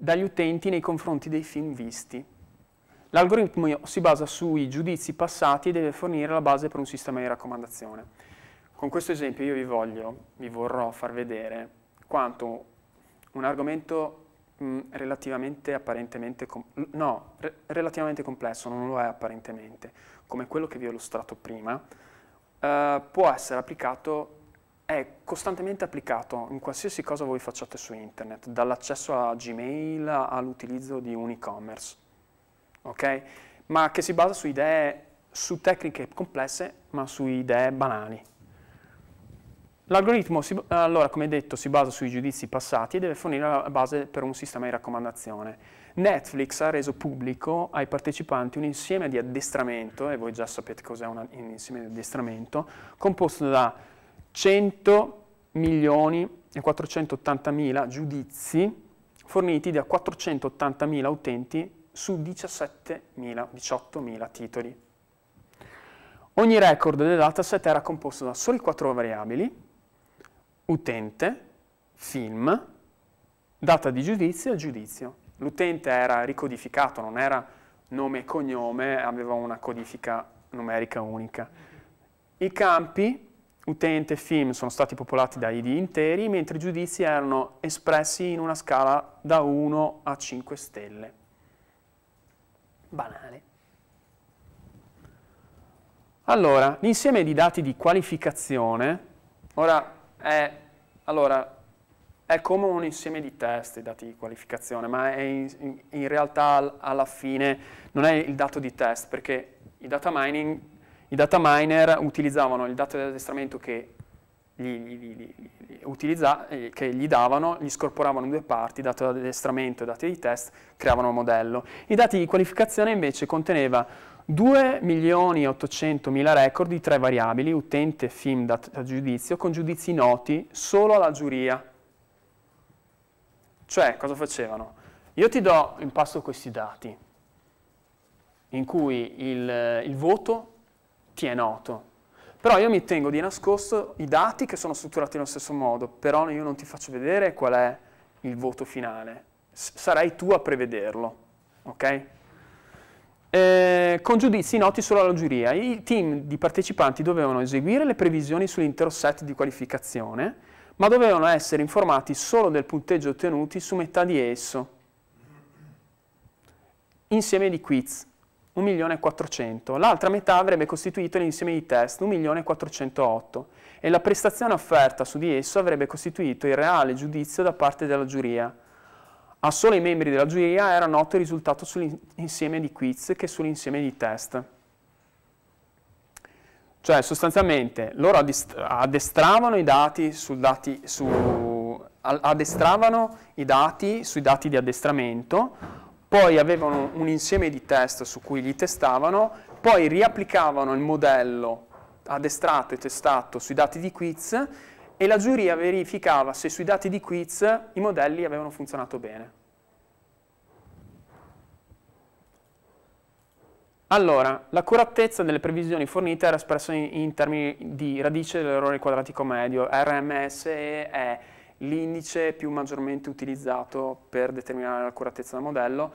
dagli utenti nei confronti dei film visti. L'algoritmo si basa sui giudizi passati e deve fornire la base per un sistema di raccomandazione. Con questo esempio io vi voglio, vi vorrò far vedere quanto un argomento mh, mm, relativamente apparentemente, no, re relativamente complesso, non lo è apparentemente, come quello che vi ho illustrato prima, eh, può essere applicato è costantemente applicato in qualsiasi cosa voi facciate su internet, dall'accesso a Gmail all'utilizzo di un e-commerce, okay? ma che si basa su idee, su tecniche complesse, ma su idee banali. L'algoritmo, allora, come detto, si basa sui giudizi passati e deve fornire la base per un sistema di raccomandazione. Netflix ha reso pubblico ai partecipanti un insieme di addestramento, e voi già sapete cos'è un insieme di addestramento, composto da 100 milioni e 480 mila giudizi forniti da 480 mila utenti su 17 mila, 18 mila titoli. Ogni record del dataset era composto da soli quattro variabili, utente, film, data di giudizio e giudizio. L'utente era ricodificato, non era nome e cognome, aveva una codifica numerica unica. I campi utente e film sono stati popolati da ID interi, mentre i giudizi erano espressi in una scala da 1 a 5 stelle. Banale. Allora, l'insieme di dati di qualificazione, ora è, allora, è come un insieme di test, i dati di qualificazione, ma in, in realtà alla fine non è il dato di test, perché il data mining i data miner utilizzavano il dato di addestramento che gli, gli, gli, gli che gli davano, li scorporavano in due parti, dato di addestramento e dati di test, creavano un modello. I dati di qualificazione invece conteneva 2.800.000 record di tre variabili, utente, film, data, giudizio, con giudizi noti solo alla giuria. Cioè, cosa facevano? Io ti do in passo questi dati, in cui il, il voto ti è noto. Però io mi tengo di nascosto i dati che sono strutturati nello stesso modo, però io non ti faccio vedere qual è il voto finale. S sarai tu a prevederlo, ok? Eh, con giudizi noti solo alla giuria, i team di partecipanti dovevano eseguire le previsioni sull'intero set di qualificazione, ma dovevano essere informati solo del punteggio ottenuti su metà di esso, insieme di quiz. 1.400.000, l'altra metà avrebbe costituito l'insieme di test 1.408.000 e la prestazione offerta su di esso avrebbe costituito il reale giudizio da parte della giuria. A solo i membri della giuria era noto il risultato sull'insieme di quiz che sull'insieme di test. Cioè sostanzialmente loro addestravano i dati, dati su, addestravano i dati sui dati di addestramento, poi avevano un insieme di test su cui li testavano, poi riapplicavano il modello addestrato e testato sui dati di quiz e la giuria verificava se sui dati di quiz i modelli avevano funzionato bene. Allora, l'accuratezza delle previsioni fornite era espressa in, in termini di radice dell'errore quadratico medio, RMS è l'indice più maggiormente utilizzato per determinare l'accuratezza del modello,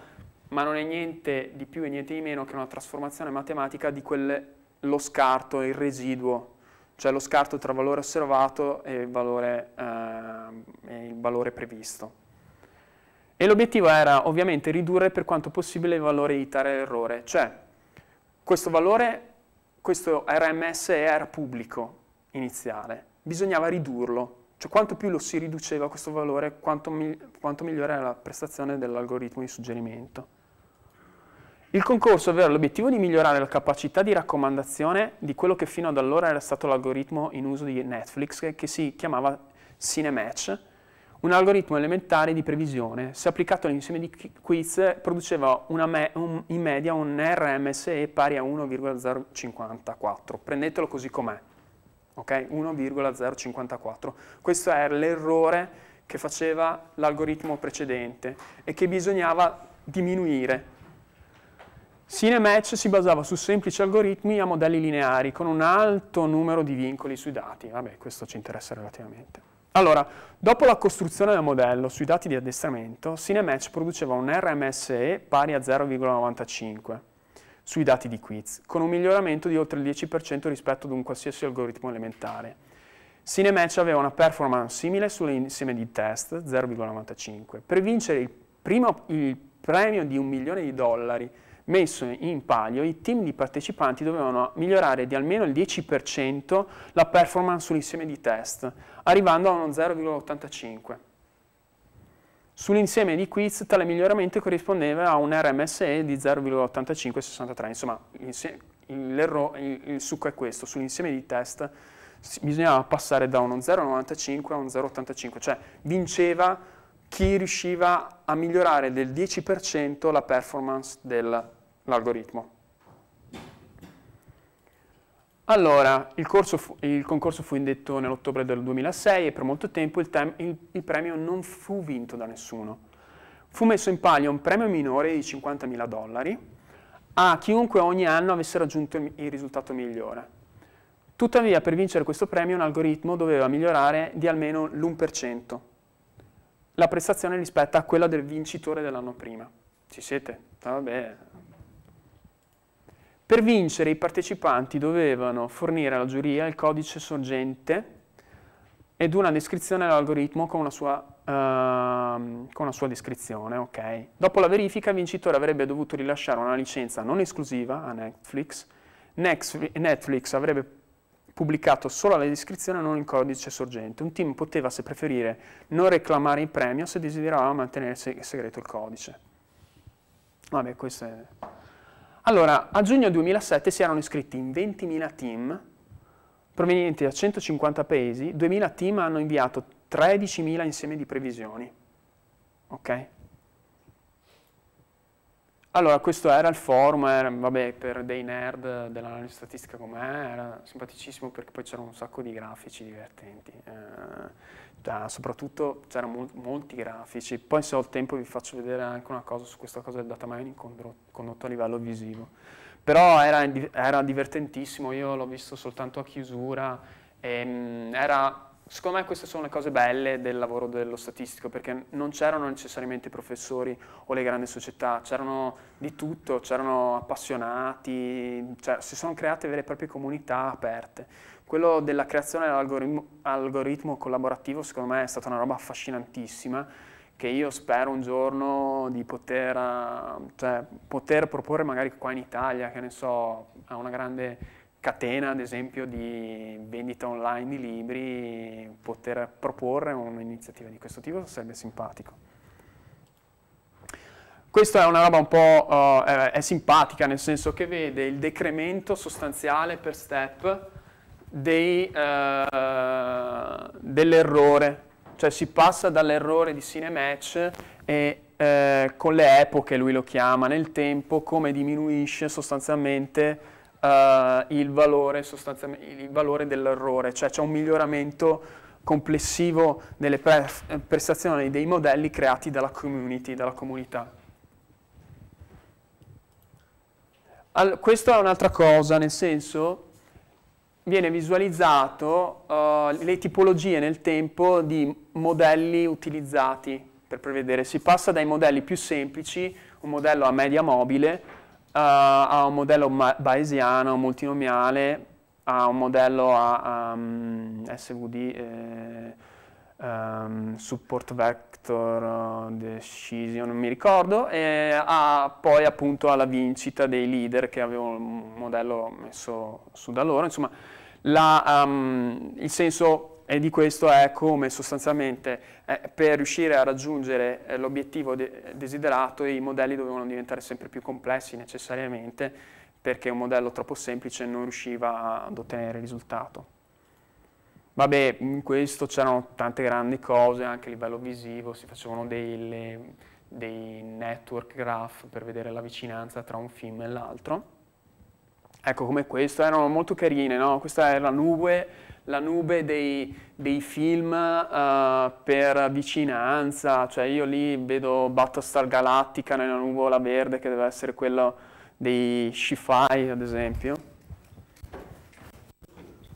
ma non è niente di più e niente di meno che una trasformazione matematica di quello scarto, il residuo, cioè lo scarto tra valore osservato e il valore, eh, il valore previsto. E l'obiettivo era ovviamente ridurre per quanto possibile il valore ITAR e errore, cioè questo valore, questo RMS era pubblico iniziale, bisognava ridurlo cioè quanto più lo si riduceva questo valore, quanto, mi, quanto migliore era la prestazione dell'algoritmo di suggerimento. Il concorso aveva l'obiettivo di migliorare la capacità di raccomandazione di quello che fino ad allora era stato l'algoritmo in uso di Netflix, che, che si chiamava Cinematch, un algoritmo elementare di previsione. Se applicato all'insieme di quiz, produceva me, un, in media un RMSE pari a 1,054. Prendetelo così com'è okay? 1,054. Questo era l'errore che faceva l'algoritmo precedente e che bisognava diminuire. Cinematch si basava su semplici algoritmi a modelli lineari con un alto numero di vincoli sui dati. Vabbè, questo ci interessa relativamente. Allora, dopo la costruzione del modello sui dati di addestramento, Cinematch produceva un RMSE pari a 0,95 sui dati di quiz, con un miglioramento di oltre il 10% rispetto ad un qualsiasi algoritmo elementare. Cinematch aveva una performance simile sull'insieme di test, 0,95. Per vincere il, primo, il premio di un milione di dollari messo in palio, i team di partecipanti dovevano migliorare di almeno il 10% la performance sull'insieme di test, arrivando a uno 0,85. Sull'insieme di quiz tale miglioramento corrispondeva a un RMSE di 0,8563, insomma il, il succo è questo, sull'insieme di test bisognava passare da uno 0,95 a un 0,85, cioè vinceva chi riusciva a migliorare del 10% la performance dell'algoritmo. Allora, il, fu, il, concorso fu indetto nell'ottobre del 2006 e per molto tempo il, tem, il, il, premio non fu vinto da nessuno. Fu messo in palio un premio minore di 50.000 dollari a chiunque ogni anno avesse raggiunto il risultato migliore. Tuttavia, per vincere questo premio un algoritmo doveva migliorare di almeno l'1%. La prestazione rispetto a quella del vincitore dell'anno prima. Ci siete? Ah, vabbè, per vincere i partecipanti dovevano fornire alla giuria il codice sorgente ed una descrizione dell'algoritmo con, uh, con, una sua descrizione. Okay. Dopo la verifica il vincitore avrebbe dovuto rilasciare una licenza non esclusiva a Netflix. Netflix avrebbe pubblicato solo la descrizione e non il codice sorgente. Un team poteva, se preferire, non reclamare il premio se desiderava mantenere segreto il codice. Vabbè, questo è... Allora, a giugno 2007 si erano iscritti in 20.000 team provenienti da 150 paesi, 2.000 team hanno inviato 13.000 insieme di previsioni. Ok? Allora, questo era il forum, era, vabbè, per dei nerd dell'analisi statistica com'è, era simpaticissimo perché poi c'erano un sacco di grafici divertenti. Eh, cioè, soprattutto c'erano molti grafici. Poi se ho il tempo vi faccio vedere anche una cosa su questa cosa del data mining condotto a livello visivo. Però era, era divertentissimo, io l'ho visto soltanto a chiusura. E, ehm, era, secondo me queste sono le cose belle del lavoro dello statistico, perché non c'erano necessariamente i professori o le grandi società, c'erano di tutto, c'erano appassionati, cioè, si sono create vere e proprie comunità aperte. Quello della creazione dell'algoritmo collaborativo secondo me è stata una roba affascinantissima che io spero un giorno di poter, eh, cioè, poter proporre magari qua in Italia, che ne so, a una grande catena ad esempio di vendita online di libri, poter proporre un'iniziativa di questo tipo sarebbe simpatico. Questa è una roba un po' uh, è, è simpatica, nel senso che vede il decremento sostanziale per step dei, eh, dell'errore, cioè si passa dall'errore di cinematch e eh, con le epoche, lui lo chiama, nel tempo, come diminuisce sostanzialmente eh, il, valore, sostanzialmente, il valore dell'errore, cioè c'è un miglioramento complessivo delle pre prestazioni dei modelli creati dalla community, dalla comunità. All, questo è un'altra cosa, nel senso viene visualizzato uh, le tipologie nel tempo di modelli utilizzati per prevedere. Si passa dai modelli più semplici, un modello a media mobile, uh, a un modello bayesiano, multinomiale, a un modello a um, ehm, SVD, eh, um, support vector, eh, decision, non mi ricordo, e a, poi appunto alla vincita dei leader che avevo un modello messo su da loro, insomma la, um, il senso di questo è come sostanzialmente eh, per riuscire a raggiungere eh, l'obiettivo de- desiderato i modelli dovevano diventare sempre più complessi necessariamente perché un modello troppo semplice non riusciva ad ottenere risultato. Vabbè, in questo c'erano tante grandi cose, anche a livello visivo, si facevano dei, dei network graph per vedere la vicinanza tra un film e l'altro ecco come questo, erano molto carine, no? questa è la nube, la nube dei, dei film uh, per vicinanza, cioè io lì vedo Battlestar Galactica nella nuvola verde che deve essere quella dei Shifai ad esempio.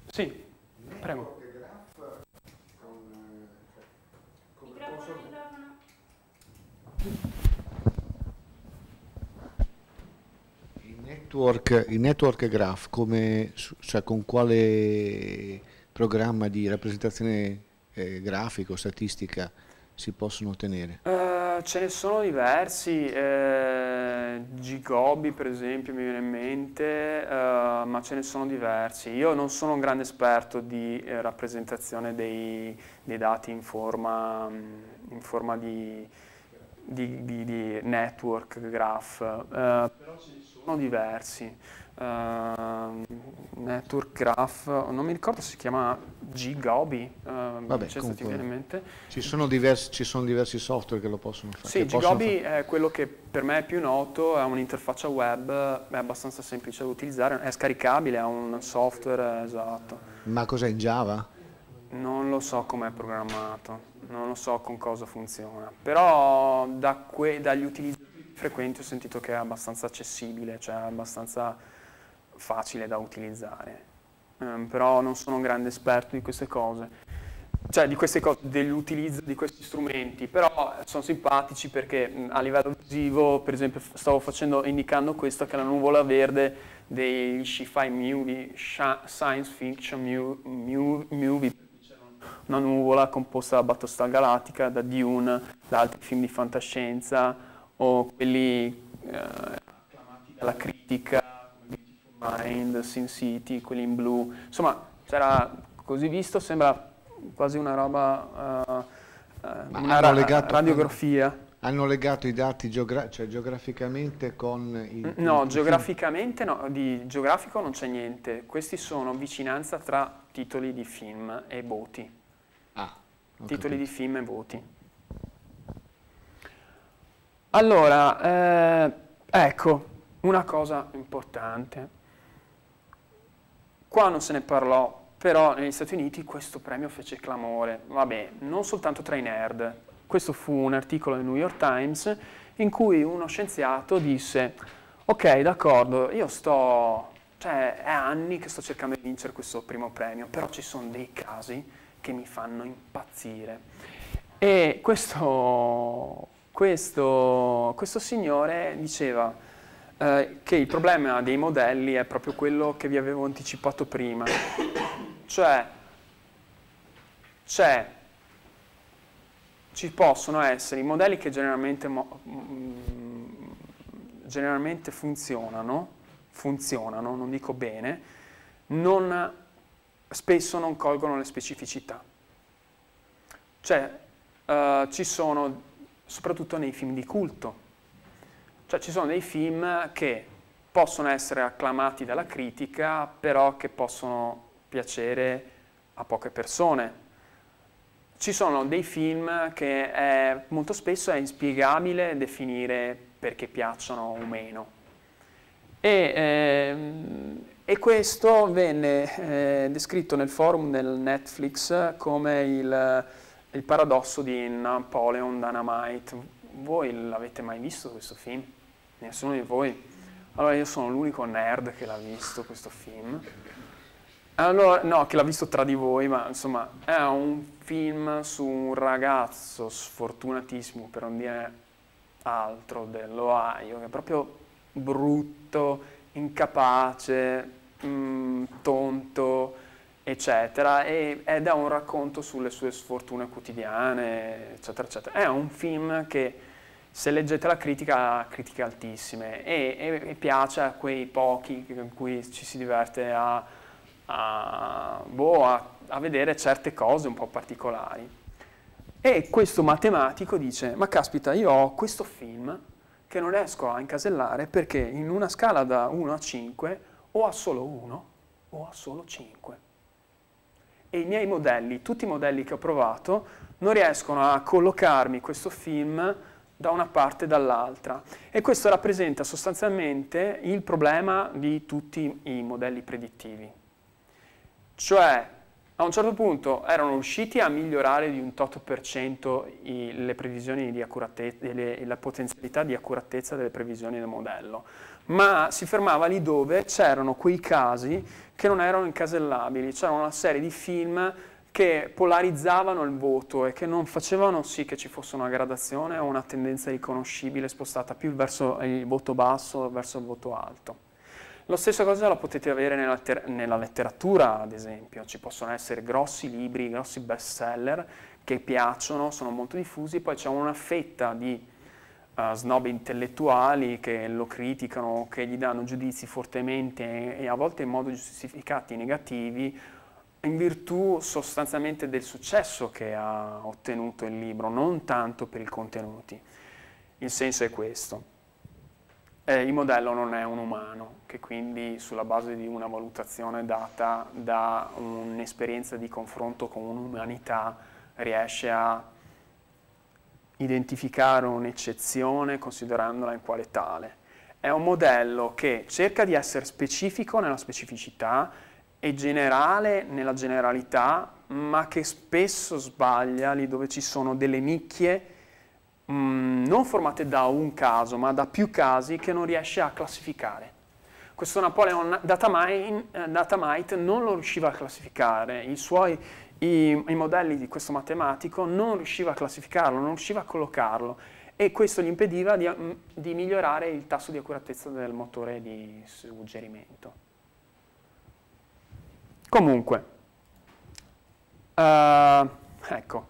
Sì, prego. network, il network graph come, cioè con quale programma di rappresentazione eh, grafico, statistica si possono ottenere? Uh, ce ne sono diversi, eh, Gigobi per esempio mi viene in mente, uh, ma ce ne sono diversi. Io non sono un grande esperto di eh, rappresentazione dei, dei, dati in forma, in forma di, di, di, di network graph, eh, però ce ne sono diversi. Uh, network Graph, non mi ricordo se si chiama Gigobi, uh, Vabbè, cioè comunque, Ci sono, diversi, ci sono diversi software che lo possono fare. Sì, Gigobi è quello che per me è più noto, è un'interfaccia web, è abbastanza semplice da utilizzare, è scaricabile, ha un software eh, esatto. Ma cos'è in Java? Non lo so com'è programmato non lo so con cosa funziona, però da dagli utilizzatori frequenti ho sentito che è abbastanza accessibile, cioè abbastanza facile da utilizzare, um, però non sono un grande esperto di queste cose, cioè di queste cose, dell'utilizzo di questi strumenti, però sono simpatici perché mh, a livello visivo, per esempio, stavo facendo, indicando questa che è la nuvola verde dei sci-fi movie, science fiction movie, una nuvola composta da Battlestar Galactica, da Dune, da altri film di fantascienza o quelli eh, acclamati dalla critica, come Mind, Sin City, quelli in blu. Insomma, c'era così visto, sembra quasi una roba, uh, una ra legato, radiografia. Hanno legato i dati geogra cioè, geograficamente con i... No, i geograficamente film. no, di geografico non c'è niente. Questi sono vicinanza tra titoli di film e voti. Ah, titoli capito. di film e voti. Allora, eh, ecco, una cosa importante. Qua non se ne parlò, però negli Stati Uniti questo premio fece clamore. Vabbè, non soltanto tra i nerd. Questo fu un articolo del New York Times in cui uno scienziato disse ok, d'accordo, io sto... cioè è anni che sto cercando di vincere questo primo premio, però ci sono dei casi che mi fanno impazzire. E questo, questo, questo signore diceva eh, che il problema dei modelli è proprio quello che vi avevo anticipato prima, cioè c'è cioè, ci possono essere i modelli che generalmente, mm, generalmente funzionano, funzionano, non dico bene, non spesso non colgono le specificità. Cioè, eh, ci sono, soprattutto nei film di culto, cioè ci sono dei film che possono essere acclamati dalla critica, però che possono piacere a poche persone. Ci sono dei film che è, molto spesso è inspiegabile definire perché piacciono o meno. E, eh, e questo venne eh, descritto nel forum del Netflix come il, il paradosso di Napoleon Dynamite. Voi l'avete mai visto questo film? Nessuno di voi? Allora io sono l'unico nerd che l'ha visto questo film. Allora, no, che l'ha visto tra di voi, ma insomma è un film su un ragazzo sfortunatissimo, per non dire altro, dell'Ohio, che è proprio brutto, incapace, mh, mm, tonto, eccetera, e, ed è un racconto sulle sue sfortune quotidiane, eccetera, eccetera. È un film che se leggete la critica ha critiche altissime e, e, e, piace a quei pochi con cui ci si diverte a, a, boh, a, a vedere certe cose un po' particolari. E questo matematico dice, ma caspita, io ho questo film che non riesco a incasellare perché in una scala da 1 a 5 o ha solo uno o ha solo cinque. E i miei modelli, tutti i modelli che ho provato, non riescono a collocarmi questo film da una parte e dall'altra. E questo rappresenta sostanzialmente il problema di tutti i modelli predittivi. Cioè, a un certo punto erano riusciti a migliorare di un tot per cento le previsioni di accuratezza, le, la potenzialità di accuratezza delle previsioni del modello ma si fermava lì dove c'erano quei casi che non erano incasellabili, c'era una serie di film che polarizzavano il voto e che non facevano sì che ci fosse una gradazione o una tendenza riconoscibile spostata più verso il voto basso o verso il voto alto. Lo stesso cosa la potete avere nella, nella, letteratura, ad esempio. Ci possono essere grossi libri, grossi bestseller che piacciono, sono molto diffusi, poi c'è una fetta di uh, snob intellettuali che lo criticano, che gli danno giudizi fortemente e a volte in modo giustificati negativi, in virtù sostanzialmente del successo che ha ottenuto il libro, non tanto per i contenuti. Il senso è questo. Eh, il modello non è un umano, che quindi sulla base di una valutazione data da un'esperienza di confronto con un'umanità riesce a identificare un'eccezione considerandola in quale tale. È un modello che cerca di essere specifico nella specificità e generale nella generalità, ma che spesso sbaglia lì dove ci sono delle nicchie mh, mm, non formate da un caso, ma da più casi che non riesce a classificare. Questo Napoleon Datamite, eh, Datamite non lo riusciva a classificare, i suoi i, i modelli di questo matematico, non riusciva a classificarlo, non riusciva a collocarlo e questo gli impediva di, mm, di, migliorare il tasso di accuratezza del motore di suggerimento. Comunque, uh, ecco,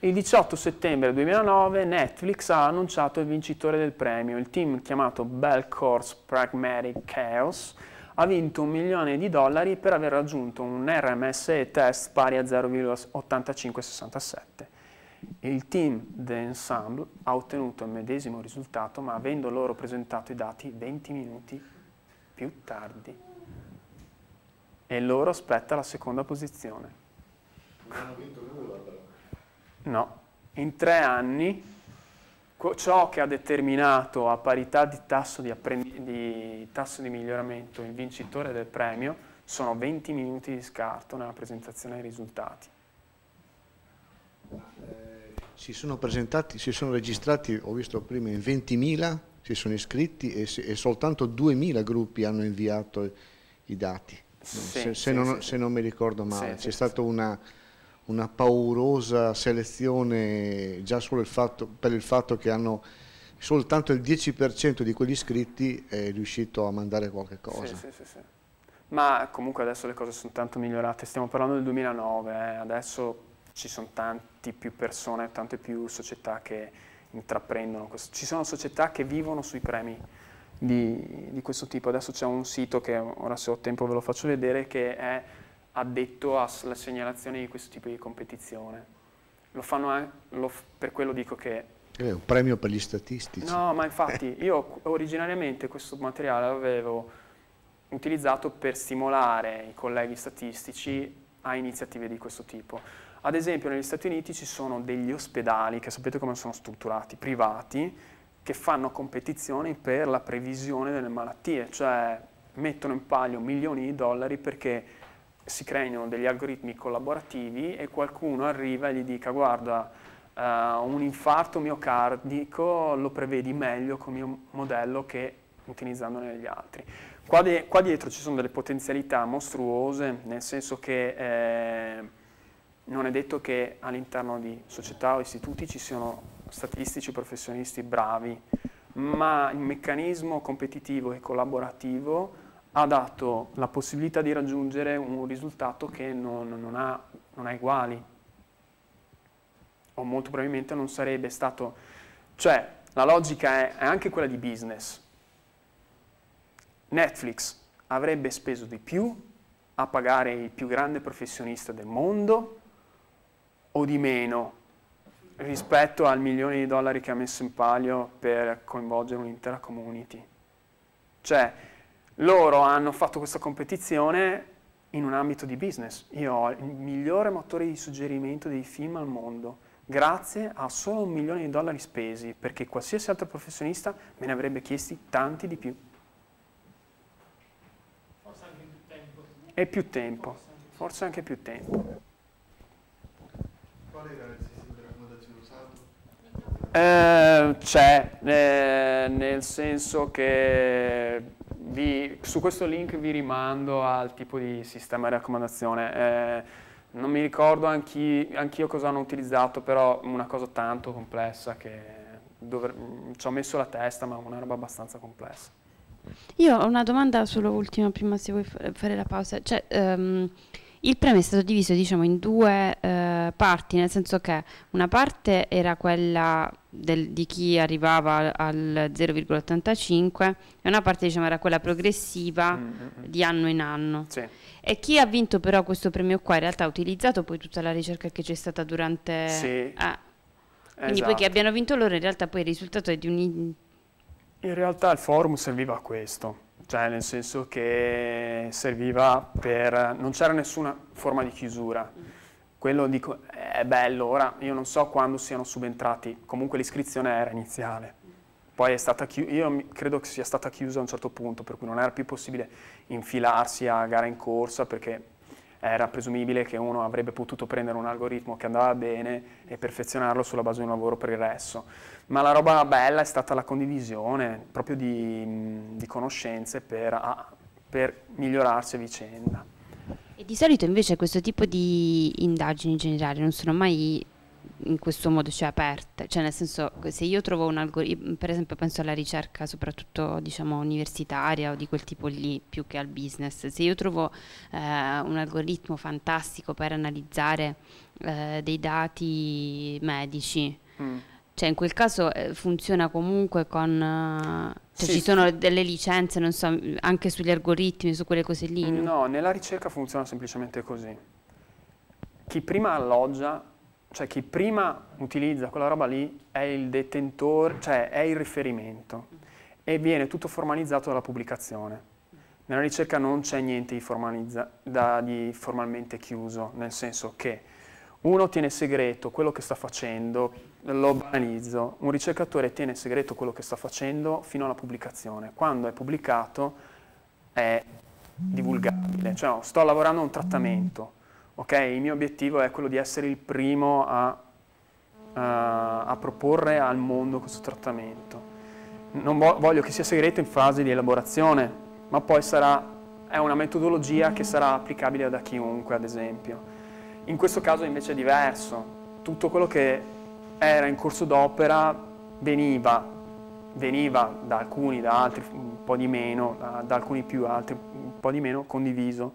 il 18 settembre 2009 Netflix ha annunciato il vincitore del premio, il team chiamato Bell Course Pragmatic Chaos, ha vinto un milione di dollari per aver raggiunto un RMSE test pari a 0,8567. Il team d'ensemble ha ottenuto il medesimo risultato, ma avendo loro presentato i dati 20 minuti più tardi. E loro aspetta la seconda posizione. Non hanno vinto nulla però. No, in tre anni ciò che ha determinato a parità di tasso di, di, tasso di miglioramento il vincitore del premio sono 20 minuti di scarto nella presentazione dei risultati. Eh, si sono presentati, si sono registrati, ho visto prima, 20.000 si sono iscritti e, e soltanto 2.000 gruppi hanno inviato i, dati, sì, se, se, sì, non, sì. se, non, mi ricordo male. C'è stata una una paurosa selezione già solo il fatto, per il fatto che hanno soltanto il 10% di quegli iscritti è riuscito a mandare qualche cosa. Sì, sì, sì, Ma comunque adesso le cose sono tanto migliorate, stiamo parlando del 2009, eh. adesso ci sono tante più persone, tante più società che intraprendono questo. Ci sono società che vivono sui premi di, di questo tipo, adesso c'è un sito che ora se ho tempo ve lo faccio vedere che è addetto alla segnalazione di questo tipo di competizione. Lo fanno anche, lo, per quello dico che... È un premio per gli statistici. No, ma infatti io originariamente questo materiale l'avevo utilizzato per stimolare i colleghi statistici a iniziative di questo tipo. Ad esempio negli Stati Uniti ci sono degli ospedali, che sapete come sono strutturati, privati, che fanno competizioni per la previsione delle malattie, cioè mettono in palio milioni di dollari perché si creino degli algoritmi collaborativi e qualcuno arriva e gli dica guarda uh, un infarto miocardico lo prevedi meglio con il mio modello che utilizzandone gli altri. Qua, di, qua, dietro ci sono delle potenzialità mostruose, nel senso che eh, non è detto che all'interno di società o istituti ci siano statistici professionisti bravi, ma il meccanismo competitivo e collaborativo ha dato la possibilità di raggiungere un risultato che non, non, ha, non ha uguali o molto probabilmente non sarebbe stato... Cioè, la logica è, è anche quella di business. Netflix avrebbe speso di più a pagare il più grande professionista del mondo o di meno rispetto al milione di dollari che ha messo in palio per coinvolgere un'intera community? Cioè, loro hanno fatto questa competizione in un ambito di business. Io ho il migliore motore di suggerimento dei film al mondo, grazie a solo un milione di dollari spesi, perché qualsiasi altro professionista me ne avrebbe chiesti tanti di più. Forse anche più tempo. E più tempo, forse anche più tempo. Qual era il sistema di raccomandazione usato? Eh, c'è, eh, nel senso che vi, su questo link vi rimando al tipo di sistema di raccomandazione. Eh, non mi ricordo anch'io cosa hanno utilizzato, però una cosa tanto complessa che ci ho messo la testa, ma una roba abbastanza complessa. Io ho una domanda solo ultima, prima se vuoi fare la pausa. Cioè, um, il premio è stato diviso diciamo, in due uh, parti, nel senso che una parte era quella del, di chi arrivava al 0,85 e una parte diciamo, era quella progressiva mm -hmm. di anno in anno. Sì. E chi ha vinto però questo premio qua in realtà ha utilizzato poi tutta la ricerca che c'è stata durante... Sì. Eh. Quindi esatto. poi abbiano vinto loro in realtà poi il risultato è di un... In realtà il forum serviva a questo, cioè nel senso che serviva per... non c'era nessuna forma di chiusura. Mm quello dico, è eh, bello, ora io non so quando siano subentrati, comunque l'iscrizione era iniziale, poi è stata chiusa, io credo che sia stata chiusa a un certo punto, per cui non era più possibile infilarsi a gara in corsa perché era presumibile che uno avrebbe potuto prendere un algoritmo che andava bene e perfezionarlo sulla base di un lavoro per il resto. Ma la roba bella è stata la condivisione proprio di, di conoscenze per, per migliorarsi a vicenda. E di solito invece questo tipo di indagini in generale non sono mai in questo modo cioè aperte, cioè nel senso se io trovo un algoritmo, per esempio penso alla ricerca soprattutto diciamo universitaria o di quel tipo lì più che al business, se io trovo eh, un algoritmo fantastico per analizzare eh, dei dati medici, mm. Cioè in quel caso eh, funziona comunque con... Eh, cioè sì, ci sono sì. delle licenze, non so, anche sugli algoritmi, su quelle cose lì? No? no, nella ricerca funziona semplicemente così. Chi prima alloggia, cioè chi prima utilizza quella roba lì, è il detentore, cioè è il riferimento e viene tutto formalizzato dalla pubblicazione. Nella ricerca non c'è niente di, da, di formalmente chiuso, nel senso che uno tiene segreto quello che sta facendo lo banalizzo, un ricercatore tiene segreto quello che sta facendo fino alla pubblicazione. Quando è pubblicato è divulgabile, cioè no, sto lavorando a un trattamento, ok? Il mio obiettivo è quello di essere il primo a, uh, a proporre al mondo questo trattamento. Non voglio che sia segreto in fase di elaborazione, ma poi sarà, è una metodologia che sarà applicabile da chiunque, ad esempio. In questo caso invece è diverso. Tutto quello che era in corso d'opera, veniva, veniva, da alcuni, da altri un po' di meno, da, da alcuni più, altri un po' di meno, condiviso.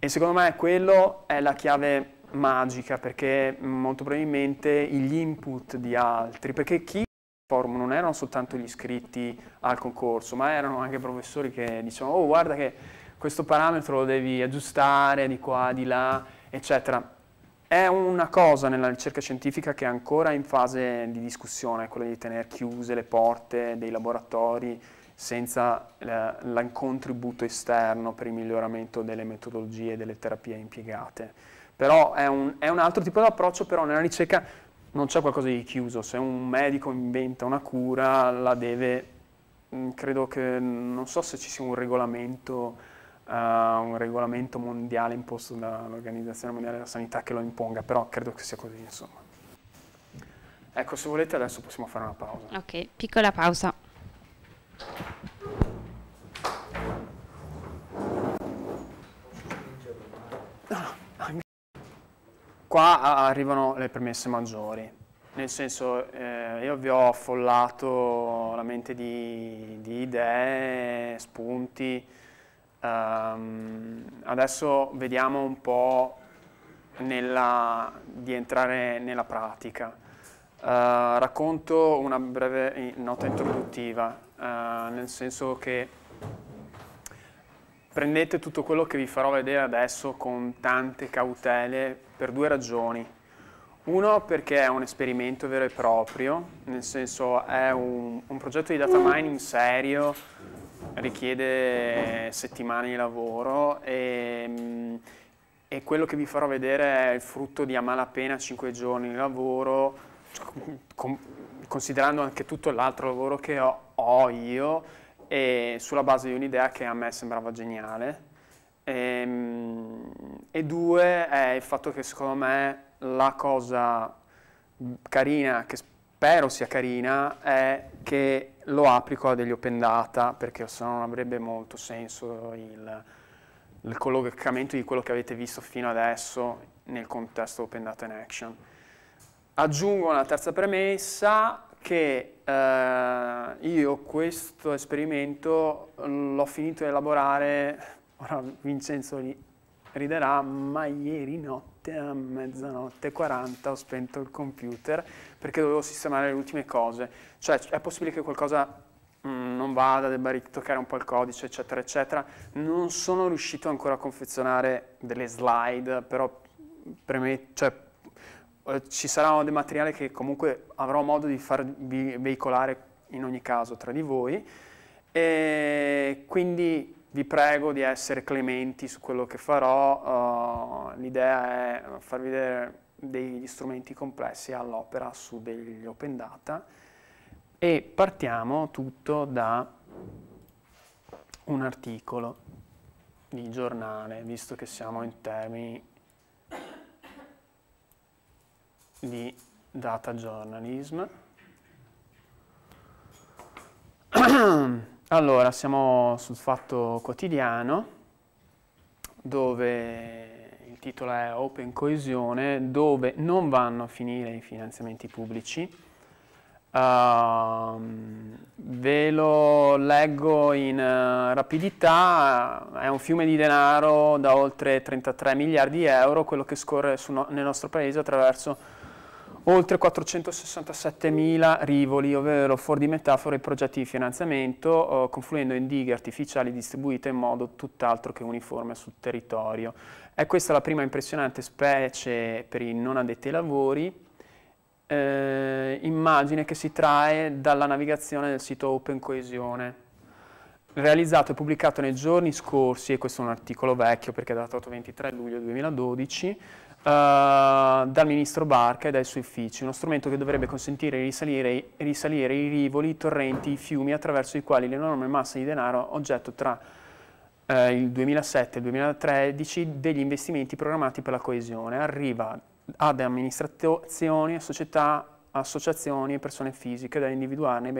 E secondo me quello è la chiave magica perché molto probabilmente gli input di altri, perché chi forum non erano soltanto gli iscritti al concorso, ma erano anche professori che dicevano oh guarda che questo parametro lo devi aggiustare di qua, di là, eccetera. È una cosa nella ricerca scientifica che è ancora in fase di discussione, quella di tenere chiuse le porte dei laboratori senza eh, il contributo esterno per il miglioramento delle metodologie e delle terapie impiegate. Però è un, è un altro tipo di approccio, però nella ricerca non c'è qualcosa di chiuso. Se un medico inventa una cura, la deve... Mm, credo che... Mm, non so se ci sia un regolamento a un regolamento mondiale imposto dall'Organizzazione Mondiale della Sanità che lo imponga, però credo che sia così, insomma. Ecco, se volete adesso possiamo fare una pausa. Ok, piccola pausa. Qua arrivano le premesse maggiori, nel senso eh, io vi ho affollato la mente di, di idee, spunti, Um, adesso vediamo un po' nella, di entrare nella pratica. Uh, racconto una breve nota introduttiva, uh, nel senso che prendete tutto quello che vi farò vedere adesso con tante cautele per due ragioni. Uno perché è un esperimento vero e proprio, nel senso è un, un progetto di data mining serio richiede settimane di lavoro e, mm, e, quello che vi farò vedere è il frutto di a malapena 5 giorni di lavoro, con, considerando anche tutto l'altro lavoro che ho, ho io, e sulla base di un'idea che a me sembrava geniale. E, ehm, e due è il fatto che secondo me la cosa carina, che spero sia carina, è che lo applico a degli open data perché se no non avrebbe molto senso il, il collocamento di quello che avete visto fino adesso nel contesto open data in action. Aggiungo una terza premessa che eh, io questo esperimento mm, l'ho finito di elaborare, ora Vincenzo riderà, ma ieri notte a mezzanotte 40 ho spento il computer perché dovevo sistemare le ultime cose. Cioè è possibile che qualcosa mm, non vada, debba ritoccare un po' il codice, eccetera, eccetera. Non sono riuscito ancora a confezionare delle slide, però preme, cioè, eh, ci sarà del materiale che comunque avrò modo di farvi veicolare in ogni caso tra di voi. E quindi vi prego di essere clementi su quello che farò, uh, l'idea è farvi vedere degli strumenti complessi all'opera su degli open data e partiamo tutto da un articolo di giornale, visto che siamo in termini di data journalism. Ehm, allora, siamo sul fatto quotidiano, dove il titolo è Open Coesione, dove non vanno a finire i finanziamenti pubblici. Uh, ve lo leggo in uh, rapidità, è un fiume di denaro da oltre 33 miliardi di euro, quello che scorre no nel nostro paese attraverso oltre 467.000 rivoli, ovvero fuori di metafora i progetti di finanziamento, eh, confluendo in dighe artificiali distribuite in modo tutt'altro che uniforme sul territorio. È questa la prima impressionante specie per i non addetti ai lavori, eh, immagine che si trae dalla navigazione del sito Open Coesione, realizzato e pubblicato nei giorni scorsi, e questo è un articolo vecchio perché è datato 23 luglio 2012, eh, dal ministro Barca e dai suoi uffici, uno strumento che dovrebbe consentire di risalire, risalire, i rivoli, i torrenti, i fiumi attraverso i quali l'enorme massa di denaro oggetto tra eh, il 2007 e il 2013 degli investimenti programmati per la coesione arriva ad amministrazioni e società associazioni e persone fisiche da individuarne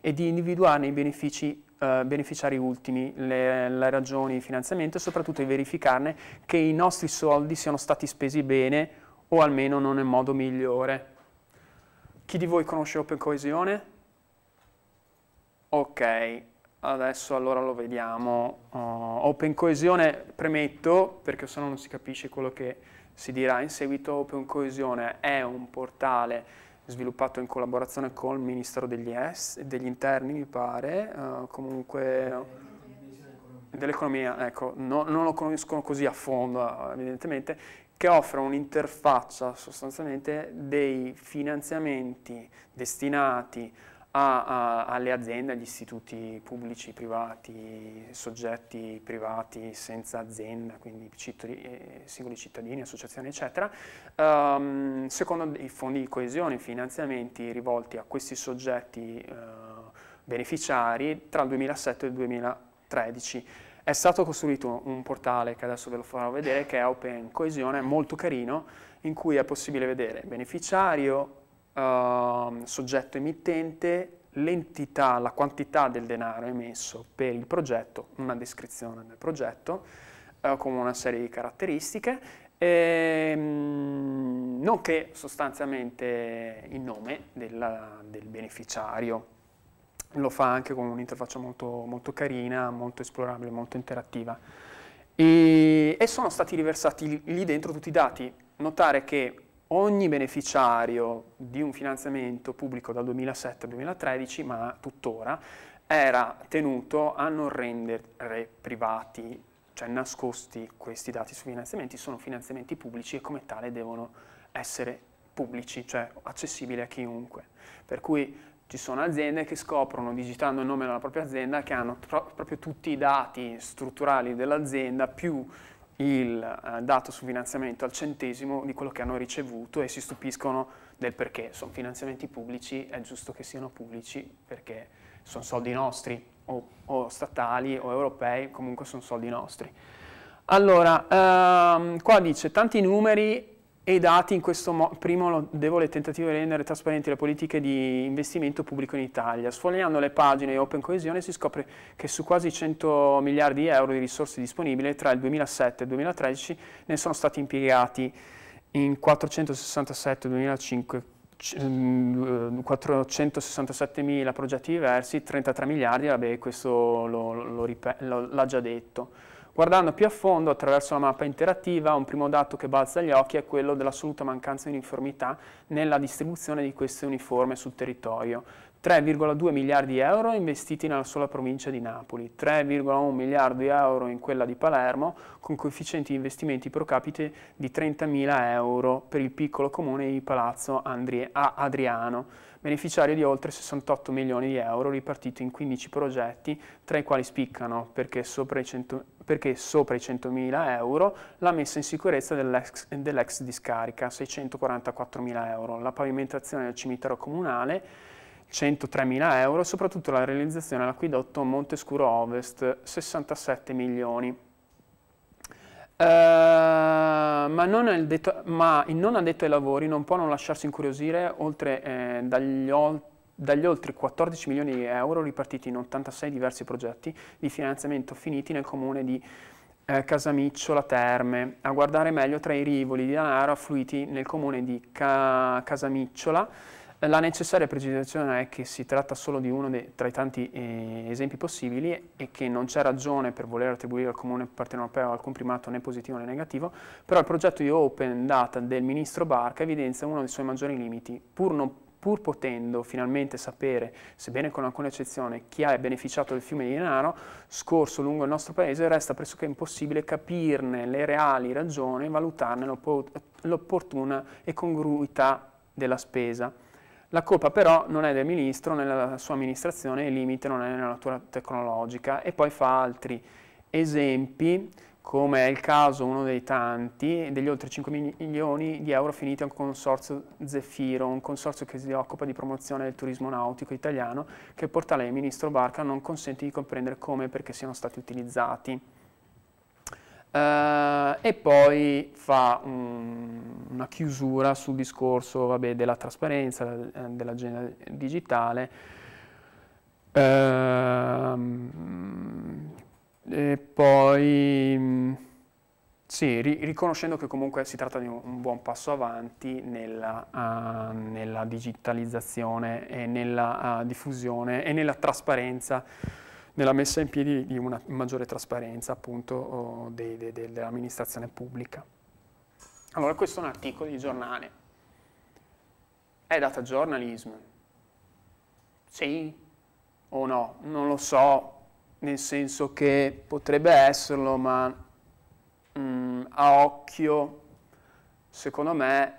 e di individuarne i benefici, eh, beneficiari ultimi, le, le ragioni di finanziamento e soprattutto di verificarne che i nostri soldi siano stati spesi bene o almeno non nel modo migliore. Chi di voi conosce Open Coesione? Ok, adesso allora lo vediamo. Uh, open Coesione, premetto, perché sennò non si capisce quello che si dirà in seguito, Open Coesione è un portale sviluppato in collaborazione col Ministero degli, es, degli Interni, mi pare, uh, comunque dell'economia, ecco, no, non lo conoscono così a fondo eh, evidentemente, che offre un'interfaccia sostanzialmente dei finanziamenti destinati a, a, alle aziende, agli istituti pubblici, privati, soggetti privati senza azienda, quindi cittadini, eh, singoli cittadini, associazioni, eccetera, um, secondo i fondi di coesione, i finanziamenti rivolti a questi soggetti uh, beneficiari tra il 2007 e il 2013. È stato costruito un portale che adesso ve lo farò vedere che è Open Coesione, molto carino, in cui è possibile vedere beneficiario, Ehm, soggetto emittente, l'entità, la quantità del denaro emesso per il progetto, una descrizione del progetto uh, con una serie di caratteristiche, e, mh, nonché sostanzialmente il nome della, del beneficiario. Lo fa anche con un'interfaccia molto, molto carina, molto esplorabile, molto interattiva. E, e sono stati riversati lì dentro tutti i dati. Notare che ogni beneficiario di un finanziamento pubblico dal 2007 al 2013, ma tuttora, era tenuto a non rendere privati, cioè nascosti questi dati sui finanziamenti, sono finanziamenti pubblici e come tale devono essere pubblici, cioè accessibili a chiunque. Per cui ci sono aziende che scoprono, digitando il nome della propria azienda, che hanno pro proprio tutti i dati strutturali dell'azienda più il eh, dato su finanziamento al centesimo di quello che hanno ricevuto e si stupiscono del perché. Sono finanziamenti pubblici, è giusto che siano pubblici perché sono soldi nostri, o, o statali o europei, comunque sono soldi nostri. Allora, ehm, qua dice tanti numeri e dati in questo primo lodevole tentativo di rendere trasparenti le politiche di investimento pubblico in Italia. Sfogliando le pagine di Open Coesione si scopre che su quasi 100 miliardi di euro di risorse disponibili tra il 2007 e il 2013 ne sono stati impiegati in 467 2005 467.000 progetti diversi, 33 miliardi, vabbè questo l'ha già detto. Guardando più a fondo attraverso la mappa interattiva, un primo dato che balza agli occhi è quello dell'assoluta mancanza di uniformità nella distribuzione di queste uniforme sul territorio. 3,2 miliardi di euro investiti nella sola provincia di Napoli, 3,1 miliardi di euro in quella di Palermo, con coefficienti di investimenti pro capite di 30.000 euro per il piccolo comune di Palazzo Andrie a Adriano, beneficiario di oltre 68 milioni di euro ripartito in 15 progetti, tra i quali spiccano, perché sopra i 100, perché sopra i 100.000 euro la messa in sicurezza dell'ex, dell discarica, 644.000 euro, la pavimentazione del cimitero comunale, 103.000 euro, soprattutto la realizzazione all'acquidotto Scuro Ovest, 67 milioni. Uh, ma, non detto, ma, il non addetto ai lavori non può non lasciarsi incuriosire oltre eh, dagli, ol dagli, oltre 14 milioni di euro ripartiti in 86 diversi progetti di finanziamento finiti nel comune di eh, Casamicciola Terme. A guardare meglio tra i rivoli di denaro affluiti nel comune di Ca Casamicciola la necessaria precisazione è che si tratta solo di uno dei, tra i tanti eh, esempi possibili e che non c'è ragione per voler attribuire al Comune Partito Europeo alcun primato né positivo né negativo, però il progetto di Open Data del Ministro Barca evidenzia uno dei suoi maggiori limiti, pur non pur potendo finalmente sapere, sebbene con alcune eccezioni, chi ha beneficiato del fiume di denaro scorso lungo il nostro paese, resta pressoché impossibile capirne le reali ragioni e valutarne l'opportuna e congruità della spesa. La colpa però non è del ministro, nella sua amministrazione, il limite non è nella natura tecnologica e poi fa altri esempi come è il caso, uno dei tanti, degli oltre 5 milioni di euro finiti al consorzio Zeffiro, un consorzio che si occupa di promozione del turismo nautico italiano, che il portale del ministro Barca non consente di comprendere come e perché siano stati utilizzati eh, e poi fa un, mm, una chiusura sul discorso vabbè, della trasparenza, eh, dell'agenda digitale. Ehm, e poi mm, sì, riconoscendo che comunque si tratta di un, buon passo avanti nella, uh, nella digitalizzazione e nella uh, diffusione e nella trasparenza nella messa in piedi di una maggiore trasparenza appunto de, de, de, dell'amministrazione pubblica. Allora questo è un articolo di giornale, è data journalism, sì o no, non lo so, nel senso che potrebbe esserlo, ma mh, mm, a occhio, secondo me,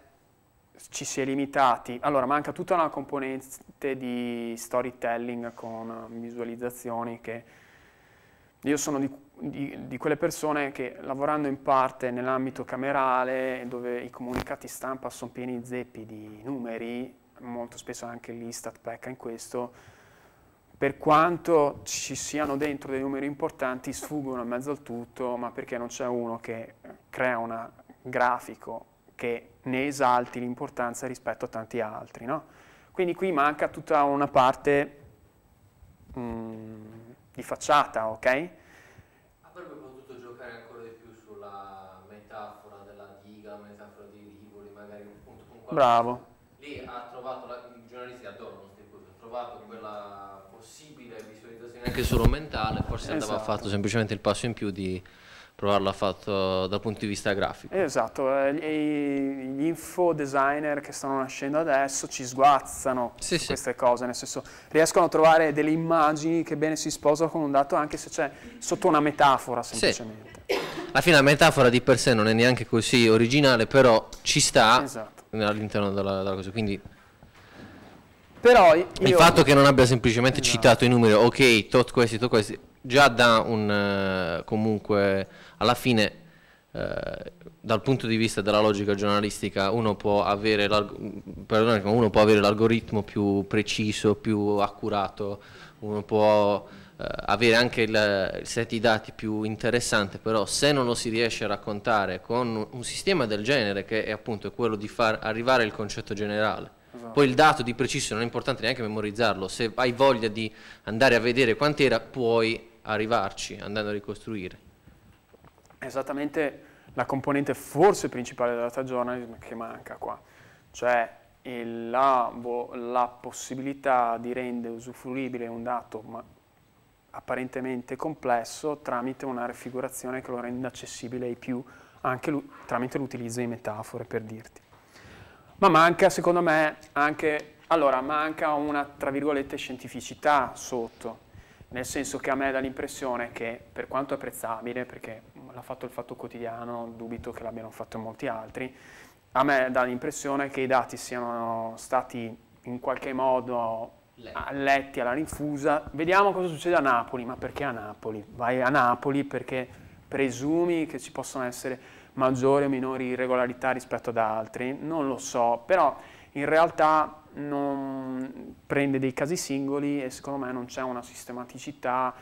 ci si è limitati. Allora, manca tutta una componente di storytelling con eh, visualizzazioni che io sono di, di, di quelle persone che lavorando in parte nell'ambito camerale, dove i comunicati stampa sono pieni zeppi di numeri, molto spesso anche l'Istat pecca in questo, per quanto ci siano dentro dei numeri importanti, sfuggono in mezzo al tutto, ma perché non c'è uno che crea un grafico che ne esalti l'importanza rispetto a tanti altri. No? Quindi qui manca tutta una parte mh, mm, di facciata, ok? Avrebbe potuto giocare ancora di più sulla metafora della diga, la metafora dei rivoli, magari appunto con qualcosa. Bravo. Lì ha trovato, la, i giornalisti adorano queste ha trovato quella possibile visualizzazione anche solo mentale, forse esatto. andava fatto semplicemente il passo in più di provarlo ha fatto dal punto di vista grafico. Esatto, eh, gli info designer che stanno nascendo adesso ci sguazzano sì, queste sì. cose, nel senso riescono a trovare delle immagini che bene si sposano con un dato anche se c'è sotto una metafora semplicemente. Sì. Alla fine la metafora di per sé non è neanche così originale, però ci sta esatto. all'interno della, della cosa, quindi però io... il fatto che non abbia semplicemente no. citato i numeri ok tot questi tot questi già dà un eh, comunque alla fine eh, dal punto di vista della logica giornalistica uno può avere l'algoritmo più preciso, più accurato, uno può eh, avere anche il, il set di dati più interessante, però se non lo si riesce a raccontare con un sistema del genere che è appunto quello di far arrivare il concetto generale, esatto. poi il dato di preciso non è importante neanche memorizzarlo, se hai voglia di andare a vedere quant'era puoi arrivarci andando a ricostruire esattamente la componente forse principale del data journalism che manca qua, cioè la, la possibilità di rendere usufruibile un dato ma apparentemente complesso tramite una raffigurazione che lo renda accessibile ai più, anche tramite l'utilizzo di metafore, per dirti. Ma manca, secondo me, anche, allora, manca una, tra virgolette, scientificità sotto, nel senso che a me dà l'impressione che, per quanto apprezzabile, perché l'ha fatto il Fatto Quotidiano, dubito che l'abbiano fatto molti altri. A me dà l'impressione che i dati siano stati in qualche modo letti alla rinfusa. Vediamo cosa succede a Napoli, ma perché a Napoli? Vai a Napoli perché presumi che ci possano essere maggiori o minori irregolarità rispetto ad altri, non lo so, però in realtà non prende dei casi singoli e secondo me non c'è una sistematicità,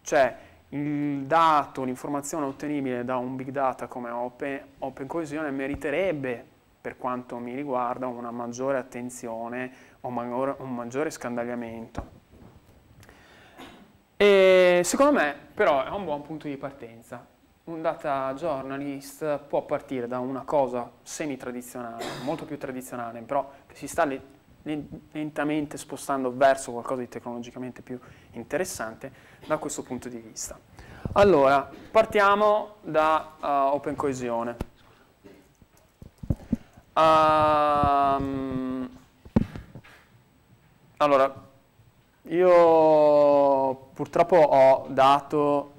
cioè il dato, l'informazione ottenibile da un big data come Open, Open Coesione meriterebbe, per quanto mi riguarda, una maggiore attenzione o maggior, un maggiore scandagliamento. E secondo me però è un buon punto di partenza. Un data journalist può partire da una cosa semi-tradizionale, molto più tradizionale, però che si sta lentamente spostando verso qualcosa di tecnologicamente più interessante, da questo punto di vista. Allora, partiamo da uh, Open Coesione. Um, allora, io purtroppo ho dato,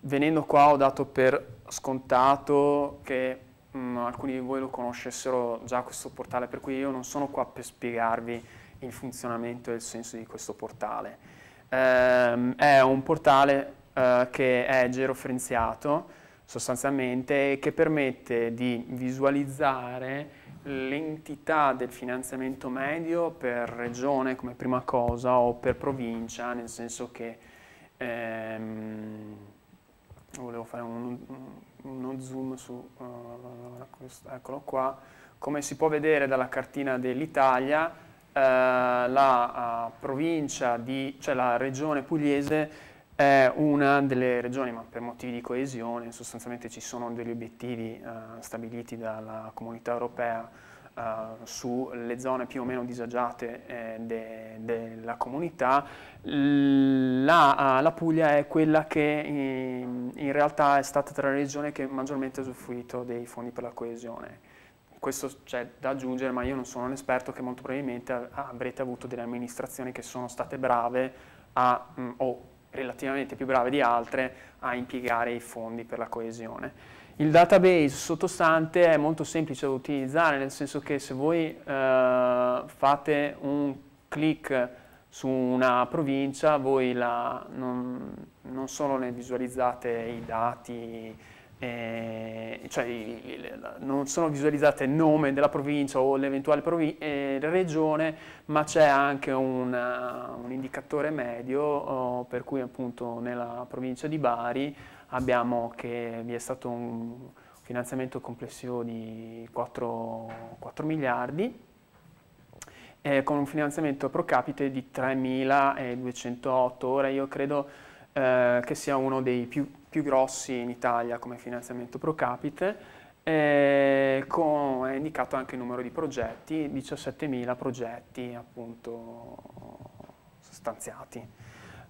venendo qua ho dato per scontato che mh, mm, alcuni di voi lo conoscessero già questo portale, per cui io non sono qua per spiegarvi il funzionamento e il senso di questo portale ehm, è un portale eh, che è georeferenziato sostanzialmente e che permette di visualizzare l'entità del finanziamento medio per regione come prima cosa o per provincia, nel senso che ehm, volevo fare un, uno zoom su, uh, questo, eccolo qua, come si può vedere dalla cartina dell'Italia, eh, la eh, provincia di, cioè la regione pugliese è una delle regioni, ma per motivi di coesione, sostanzialmente ci sono degli obiettivi uh, stabiliti dalla comunità europea uh, sulle zone più o meno disagiate eh, de, della comunità, la, uh, la, Puglia è quella che in, in realtà è stata tra le regioni che maggiormente ha usufruito dei fondi per la coesione questo c'è da aggiungere, ma io non sono un esperto che molto probabilmente avrete avuto delle amministrazioni che sono state brave a, mh, mm, o relativamente più brave di altre a impiegare i fondi per la coesione. Il database sottostante è molto semplice da utilizzare, nel senso che se voi eh, fate un clic su una provincia, voi la, non, non solo ne visualizzate i dati, eh, cioè, non sono visualizzate il nome della provincia o l'eventuale eh, regione, ma c'è anche una, uh, un indicatore medio oh, per cui appunto nella provincia di Bari abbiamo che vi è stato un finanziamento complessivo di 4, 4 miliardi eh, con un finanziamento pro capite di 3.208. Ora io credo eh, che sia uno dei più più grossi in Italia come finanziamento pro capite, eh, con, è indicato anche il numero di progetti, 17.000 progetti appunto stanziati.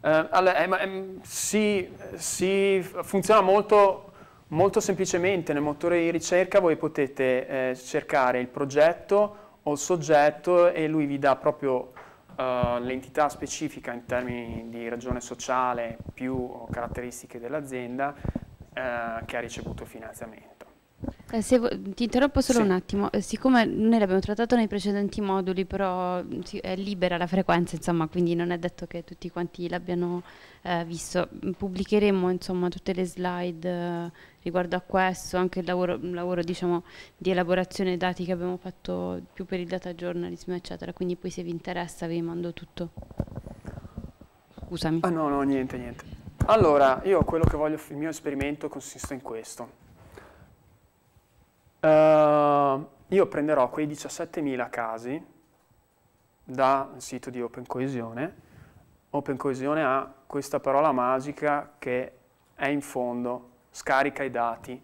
Eh, eh, ehm, si, si funziona molto, molto, semplicemente, nel motore di ricerca voi potete eh, cercare il progetto o il soggetto e lui vi dà proprio eh, l'entità specifica in termini di ragione sociale più caratteristiche dell'azienda uh, che ha ricevuto il finanziamento. Eh, ti interrompo solo sì. un attimo, eh, siccome noi l'abbiamo trattato nei precedenti moduli, però è libera la frequenza, insomma, quindi non è detto che tutti quanti l'abbiano eh, visto. Pubblicheremo insomma, tutte le slide eh, riguardo a questo, anche il lavoro, lavoro diciamo, di elaborazione dei dati che abbiamo fatto più per il data journalism, eccetera. Quindi poi se vi interessa vi mando tutto. Scusami. Ah no, no, niente, niente. Allora, io quello che voglio, il mio esperimento consiste in questo Ehm, io prenderò quei 17.000 casi dal sito di Open Open OpenCoesione ha questa parola magica che è in fondo, scarica i dati.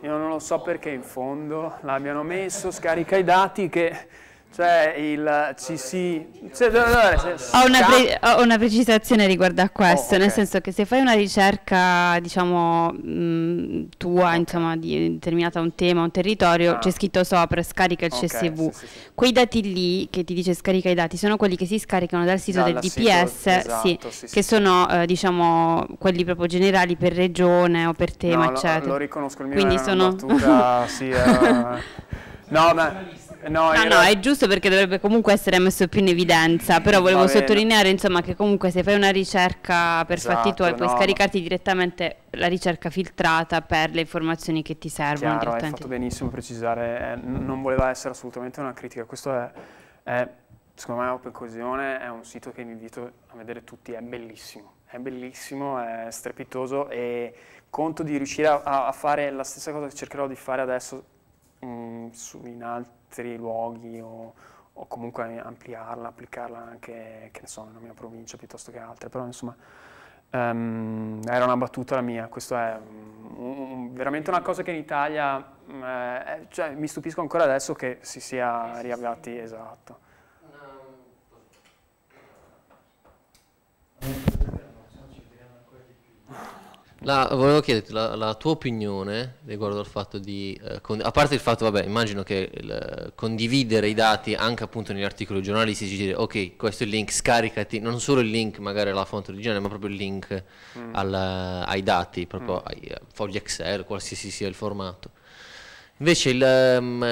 Io non lo so perché in fondo l'abbiano messo, scarica i dati che cioè il CC... Cioè, ho, una pre... ho, una precisazione riguardo a questo, oh, okay. nel senso che se fai una ricerca, diciamo, mh, tua, okay. insomma, di, determinata un tema, un territorio, ah. c'è scritto sopra, scarica il okay, CSV. Sì, sì, sì. Quei dati lì, che ti dice scarica i dati, sono quelli che si scaricano dal sito Dalla del DPS, sito, esatto, che sono, eh, diciamo, quelli proprio generali per regione o per tema, no, eccetera. Lo, lo riconosco, il mio Quindi sono... battuta, sì, eh, No, ma... Eh, no, no, no, è giusto perché dovrebbe comunque essere messo più in evidenza, però volevo sottolineare insomma che comunque se fai una ricerca per esatto, fatti tuoi puoi scaricarti direttamente la ricerca filtrata per le informazioni che ti servono. Chiaro, hai fatto benissimo precisare, eh, non voleva essere assolutamente una critica, questo è, è secondo me Open Coesione è un sito che vi invito a vedere tutti, è bellissimo, è bellissimo, è strepitoso e conto di riuscire a, a fare la stessa cosa che cercherò di fare adesso mh, mm, su in alto altri luoghi o, o comunque ampliarla, applicarla anche, che ne so, nella mia provincia piuttosto che altre, però insomma um, era una battuta la mia, questo è um, veramente una cosa che in Italia, eh, cioè, mi stupisco ancora adesso che si sia riavviati, eh, sì, sì. esatto. La, volevo chiederti la, la, tua opinione riguardo al fatto di, eh, con, a parte il fatto, vabbè, immagino che il, condividere i dati anche appunto negli articoli giornalistici, dire ok, questo è il link, scaricati, non solo il link magari alla fonte originale, ma proprio il link mm. al, ai dati, proprio mm. ai eh, fogli Excel, qualsiasi sia il formato. Invece il, um,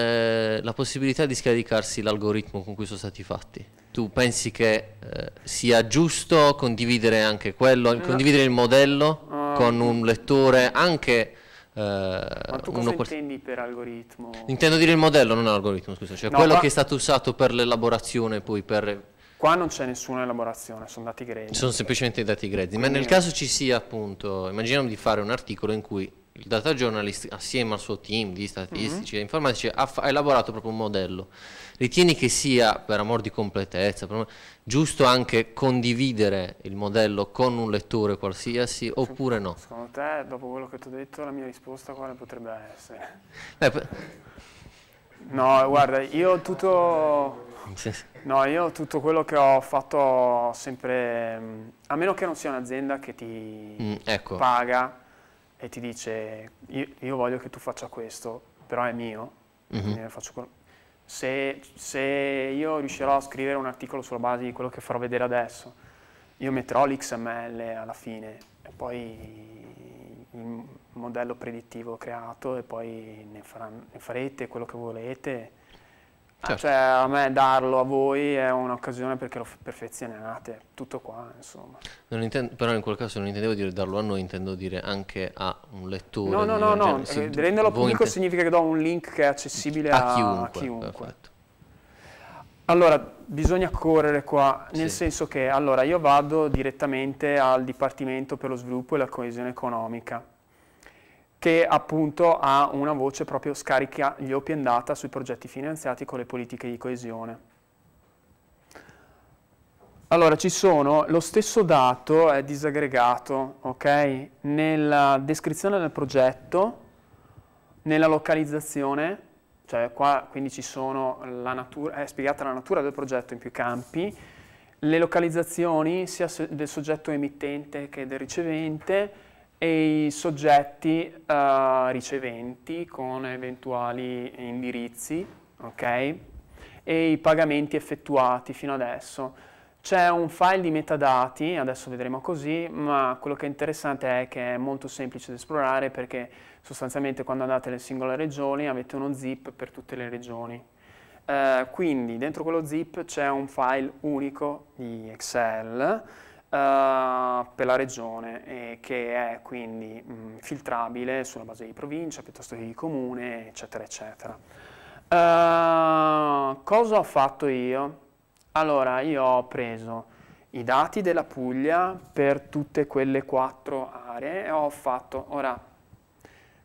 la possibilità di scaricarsi l'algoritmo con cui sono stati fatti, tu pensi che eh, sia giusto condividere anche quello, no. condividere il modello? No, con un lettore anche... Eh, Ma tu cosa intendi per algoritmo? Intendo dire il modello, non l'algoritmo, scusa, cioè no, quello che è stato usato per l'elaborazione poi per... Qua non c'è nessuna elaborazione, sono dati grezzi. Sono semplicemente i dati grezzi, ma nel caso ci sia appunto, immaginiamo di fare un articolo in cui il data journalist assieme al suo team di mhm. statistici mm -hmm. e informatici ha, ha elaborato proprio un modello Ritieni che sia, per amor di completezza, amor, giusto anche condividere il modello con un lettore qualsiasi oppure no? Secondo te, dopo quello che ti ho detto, la mia risposta quale potrebbe essere? Beh, no, guarda, io tutto... No, io tutto quello che ho fatto sempre, a meno che non sia un'azienda che ti mm, ecco. paga e ti dice io, io, voglio che tu faccia questo, però è mio, mm -hmm. faccio quello se, se, io riuscirò a scrivere un articolo sulla base di quello che farò vedere adesso, io metterò l'XML alla fine e poi il modello predittivo creato e poi ne, faranno, ne farete quello che volete Ah, certo. Cioè, a me darlo a voi è un'occasione perché lo perfezionate, tutto qua, insomma. Intendo, però in quel caso non intendevo dire darlo a noi, intendo dire anche a un lettore. No, no, no, no, eh, renderlo pubblico significa che do un link che è accessibile a, a chiunque. A chiunque. Allora, bisogna correre qua, nel sì. senso che allora, io vado direttamente al Dipartimento per lo Sviluppo e la Coesione Economica che appunto ha una voce proprio scarica gli open data sui progetti finanziati con le politiche di coesione. Allora, ci sono, lo stesso dato è disaggregato, ok? Nella descrizione del progetto, nella localizzazione, cioè qua quindi ci sono, la natura, è spiegata la natura del progetto in più campi, le localizzazioni sia del soggetto emittente che del ricevente, e i soggetti uh, riceventi con eventuali indirizzi ok? e i pagamenti effettuati fino adesso. C'è un file di metadati, adesso vedremo così, ma quello che è interessante è che è molto semplice da esplorare perché sostanzialmente quando andate nelle singole regioni avete uno zip per tutte le regioni. Eh, quindi dentro quello zip c'è un file unico di Excel eh, per la regione eh, che è quindi mh, mm, filtrabile sulla base di provincia piuttosto che di comune eccetera eccetera. Uh, cosa ho fatto io? Allora io ho preso i dati della Puglia per tutte quelle quattro aree e ho fatto ora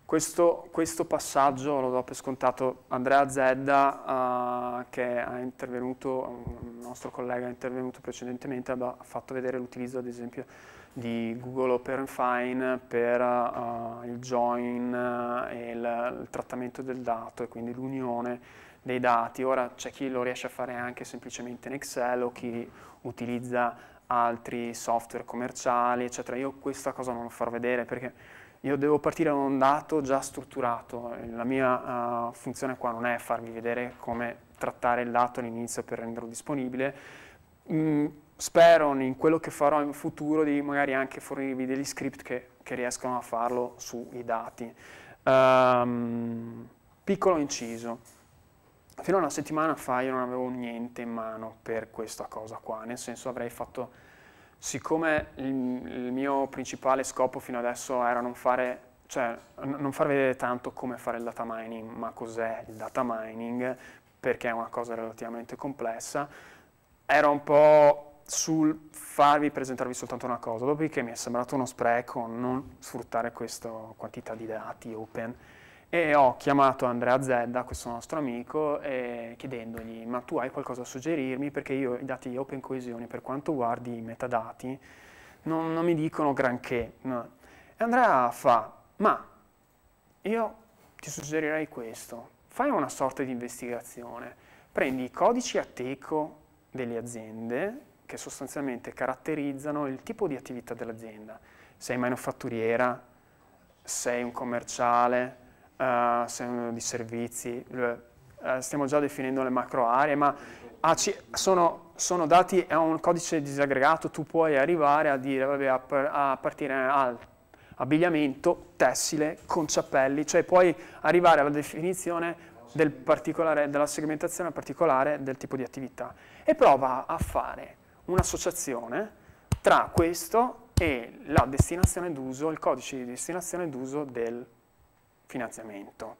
questo, questo, passaggio lo do per scontato. Andrea Zedda, uh, che è intervenuto, un nostro collega è intervenuto precedentemente, ha fatto vedere l'utilizzo ad esempio di Google Open Fine per uh, il join eh, e il, il, trattamento del dato e quindi l'unione dei dati. Ora c'è chi lo riesce a fare anche semplicemente in Excel o chi utilizza altri software commerciali, eccetera. Io questa cosa non lo farò vedere perché io devo partire da un dato già strutturato, la mia uh, funzione qua non è farvi vedere come trattare il dato all'inizio per renderlo disponibile, mm, spero in quello che farò in futuro di magari anche fornirvi degli script che, che riescono a farlo sui dati. Um, piccolo inciso, fino a una settimana fa io non avevo niente in mano per questa cosa qua, nel senso avrei fatto siccome il, il, mio principale scopo fino adesso era non fare, cioè, non far vedere tanto come fare il data mining, ma cos'è il data mining, perché è una cosa relativamente complessa, era un po' sul farvi presentarvi soltanto una cosa, dopodiché mi è sembrato uno spreco non sfruttare questa quantità di dati open e ho chiamato Andrea Zedda, questo nostro amico, eh, chiedendogli ma tu hai qualcosa da suggerirmi perché io i dati di Open Coesione per quanto guardi i metadati non, non mi dicono granché. No. E Andrea fa ma io ti suggerirei questo, fai una sorta di investigazione, prendi i codici a teco delle aziende che sostanzialmente caratterizzano il tipo di attività dell'azienda, sei manufatturiera, sei un commerciale, uh, di servizi, uh, stiamo già definendo le macro aree, ma ah, sono, sono, dati, è un codice disaggregato, tu puoi arrivare a dire, vabbè, a, a partire al abbigliamento, tessile, conciappelli, cioè puoi arrivare alla definizione del della segmentazione particolare del tipo di attività e prova a fare un'associazione tra questo e la destinazione d'uso, il codice di destinazione d'uso del finanziamento,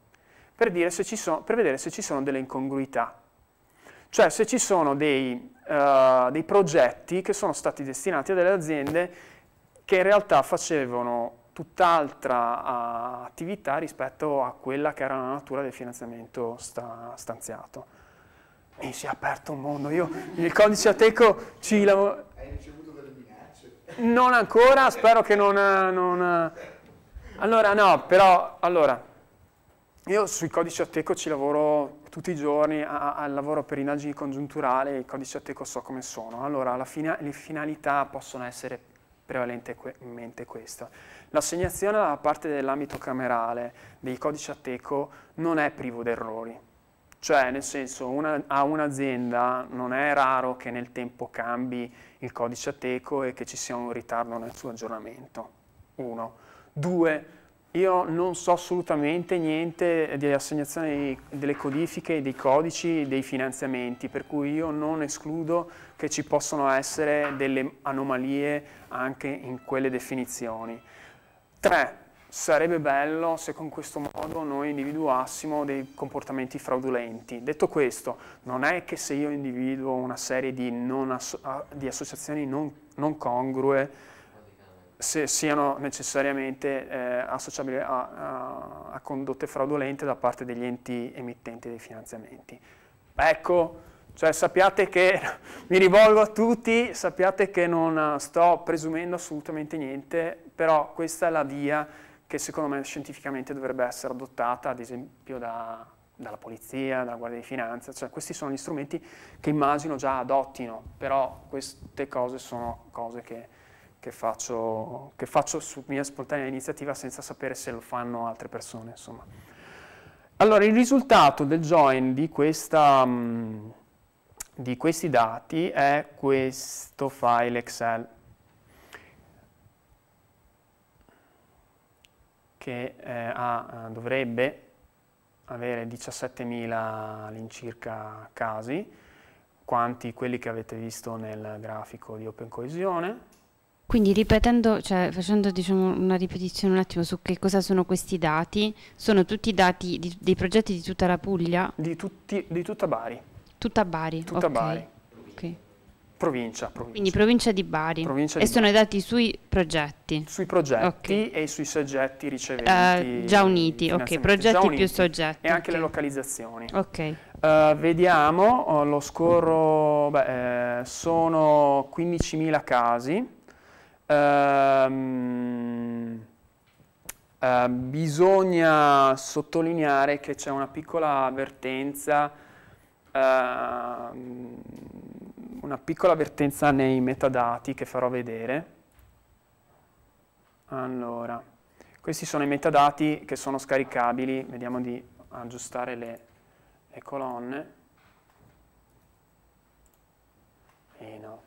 per, sono, per, vedere se ci sono delle incongruità, cioè se ci sono dei, uh, dei progetti che sono stati destinati a delle aziende che in realtà facevano tutt'altra uh, attività rispetto a quella che era la natura del finanziamento sta, stanziato. E si è aperto un mondo. Io il codice ateco ci lavoro. Hai ricevuto delle minacce? Non ancora, spero che non, non allora no, però, allora, io sui codici Ateco ci lavoro tutti i giorni, al lavoro per indagini congiunturali, i codici Ateco so come sono. Allora, alla fine le finalità possono essere prevalentemente questa. L'assegnazione alla parte dell'ambito camerale dei codici Ateco non è privo d'errori. Cioè, nel senso, una, a un'azienda non è raro che nel tempo cambi il codice Ateco e che ci sia un ritardo nel suo aggiornamento. Uno. Due, io non so assolutamente niente di assegnazione delle codifiche, dei codici, dei finanziamenti, per cui io non escludo che ci possano essere delle anomalie anche in quelle definizioni. Tre, sarebbe bello se con questo modo noi individuassimo dei comportamenti fraudolenti. Detto questo, non è che se io individuo una serie di, non asso di associazioni non, non congrue, se siano necessariamente eh, associabili a, a, a, condotte fraudolente da parte degli enti emittenti dei finanziamenti. Ecco, cioè sappiate che mi rivolgo a tutti, sappiate che non eh, sto presumendo assolutamente niente, però questa è la via che secondo me scientificamente dovrebbe essere adottata, ad esempio da, dalla polizia, dalla Guardia di Finanza, cioè questi sono gli strumenti che immagino già adottino, però queste cose sono cose che che faccio, che faccio su mia spontanea iniziativa senza sapere se lo fanno altre persone. Insomma. Allora, il risultato del join di, questa, mm, di questi dati è questo file Excel. che eh, ha, eh, dovrebbe avere 17.000 all'incirca casi, quanti quelli che avete visto nel grafico di Open Coesione. Quindi ripetendo, cioè facendo diciamo, una ripetizione un attimo su che cosa sono questi dati, sono tutti i dati di, dei progetti di tutta la Puglia? Di, tutti, di tutta Bari. Tutta Bari, Tutta okay. Bari. Okay. Provincia, provincia, Quindi provincia di Bari. Provincia e di sono i dati sui progetti. Sui progetti okay. e sui soggetti riceventi. Uh, già uniti, ok, progetti uniti. più soggetti. E anche okay. le localizzazioni. Ok. Uh, vediamo, eh, lo scorro, beh, sono 15.000 casi eh, bisogna sottolineare che c'è una piccola avvertenza, ehm, una piccola avvertenza nei metadati che farò vedere. Allora, questi sono i metadati che sono scaricabili, vediamo di aggiustare le, le colonne. E eh, no.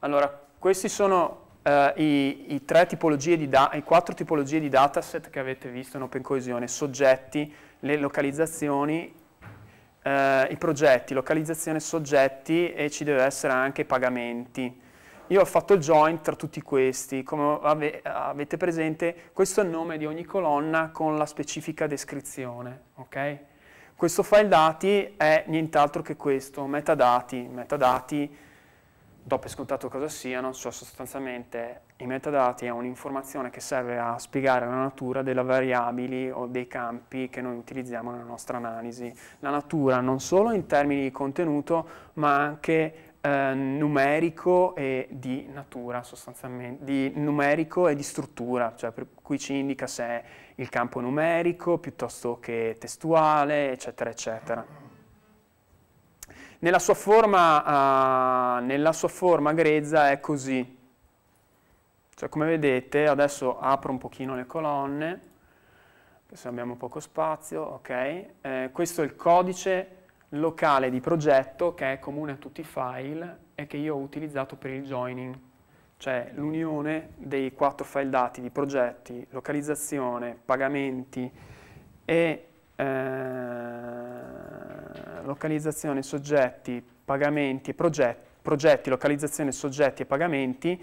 Allora, questi sono Uh, i, i, tre tipologie di da- i quattro tipologie di dataset che avete visto in Open Coesione, soggetti, le localizzazioni, uh, i progetti, localizzazione, soggetti e ci deve essere anche pagamenti. Io ho fatto il join tra tutti questi, come ave- avete presente questo è il nome di ogni colonna con la specifica descrizione, okay? Questo file dati è nient'altro che questo, metadati, metadati do per scontato cosa siano, cioè sostanzialmente i metadati è un'informazione che serve a spiegare la natura delle variabili o dei campi che noi utilizziamo nella nostra analisi. La natura non solo in termini di contenuto, ma anche eh, numerico e di natura sostanzialmente, di numerico e di struttura, cioè per cui ci indica se è il campo numerico piuttosto che testuale, eccetera, eccetera. Nella sua forma, uh, nella sua forma grezza è così. Cioè, come vedete, adesso apro un pochino le colonne, se abbiamo poco spazio, ok? Eh, questo è il codice locale di progetto che è comune a tutti i file e che io ho utilizzato per il joining, cioè l'unione dei quattro file dati di progetti, localizzazione, pagamenti e eh, localizzazione soggetti, pagamenti e progetti, progetti, localizzazione soggetti e pagamenti,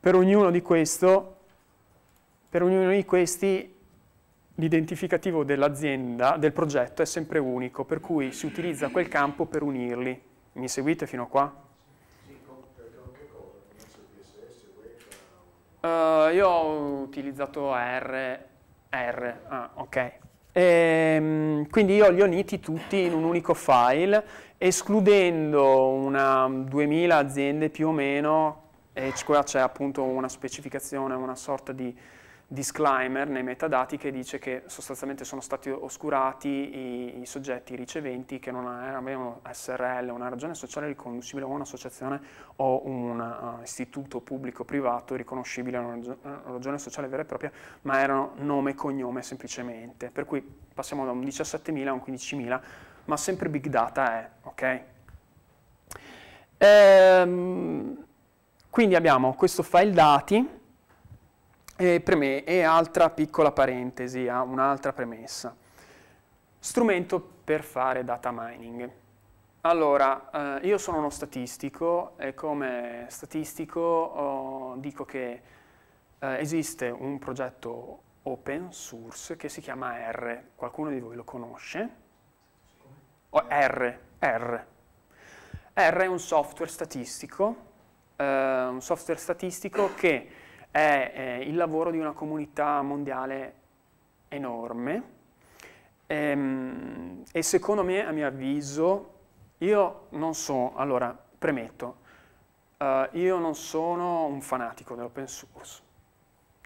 per ognuno di, questo, per ognuno di questi l'identificativo dell'azienda, del progetto è sempre unico, per cui si utilizza quel campo per unirli. Mi seguite fino a qua? Uh, io ho utilizzato R, R, ah, ok. E, ehm, quindi io li ho uniti tutti in un unico file, escludendo una 2000 aziende più o meno, e qua c'è appunto una specificazione, una sorta di disclaimer nei metadati che dice che sostanzialmente sono stati oscurati i, i soggetti riceventi che non avevano SRL, una ragione sociale riconoscibile o un'associazione o un uh, istituto pubblico privato riconoscibile a eh, una ragione sociale vera e propria, ma erano nome e cognome semplicemente. Per cui passiamo da un 17.000 a un 15.000, ma sempre big data è, ok? Ehm, quindi abbiamo questo file dati e, preme- e altra piccola parentesi, eh, un'altra premessa. Strumento per fare data mining. Allora, eh, io sono uno statistico e come statistico oh, dico che eh, esiste un progetto open source che si chiama R. Qualcuno di voi lo conosce? Oh, R, R. R è un software statistico, eh, un software statistico che è eh, il lavoro di una comunità mondiale enorme ehm, e secondo me, a mio avviso, io non so, allora, premetto, eh, io non sono un fanatico dell'open source,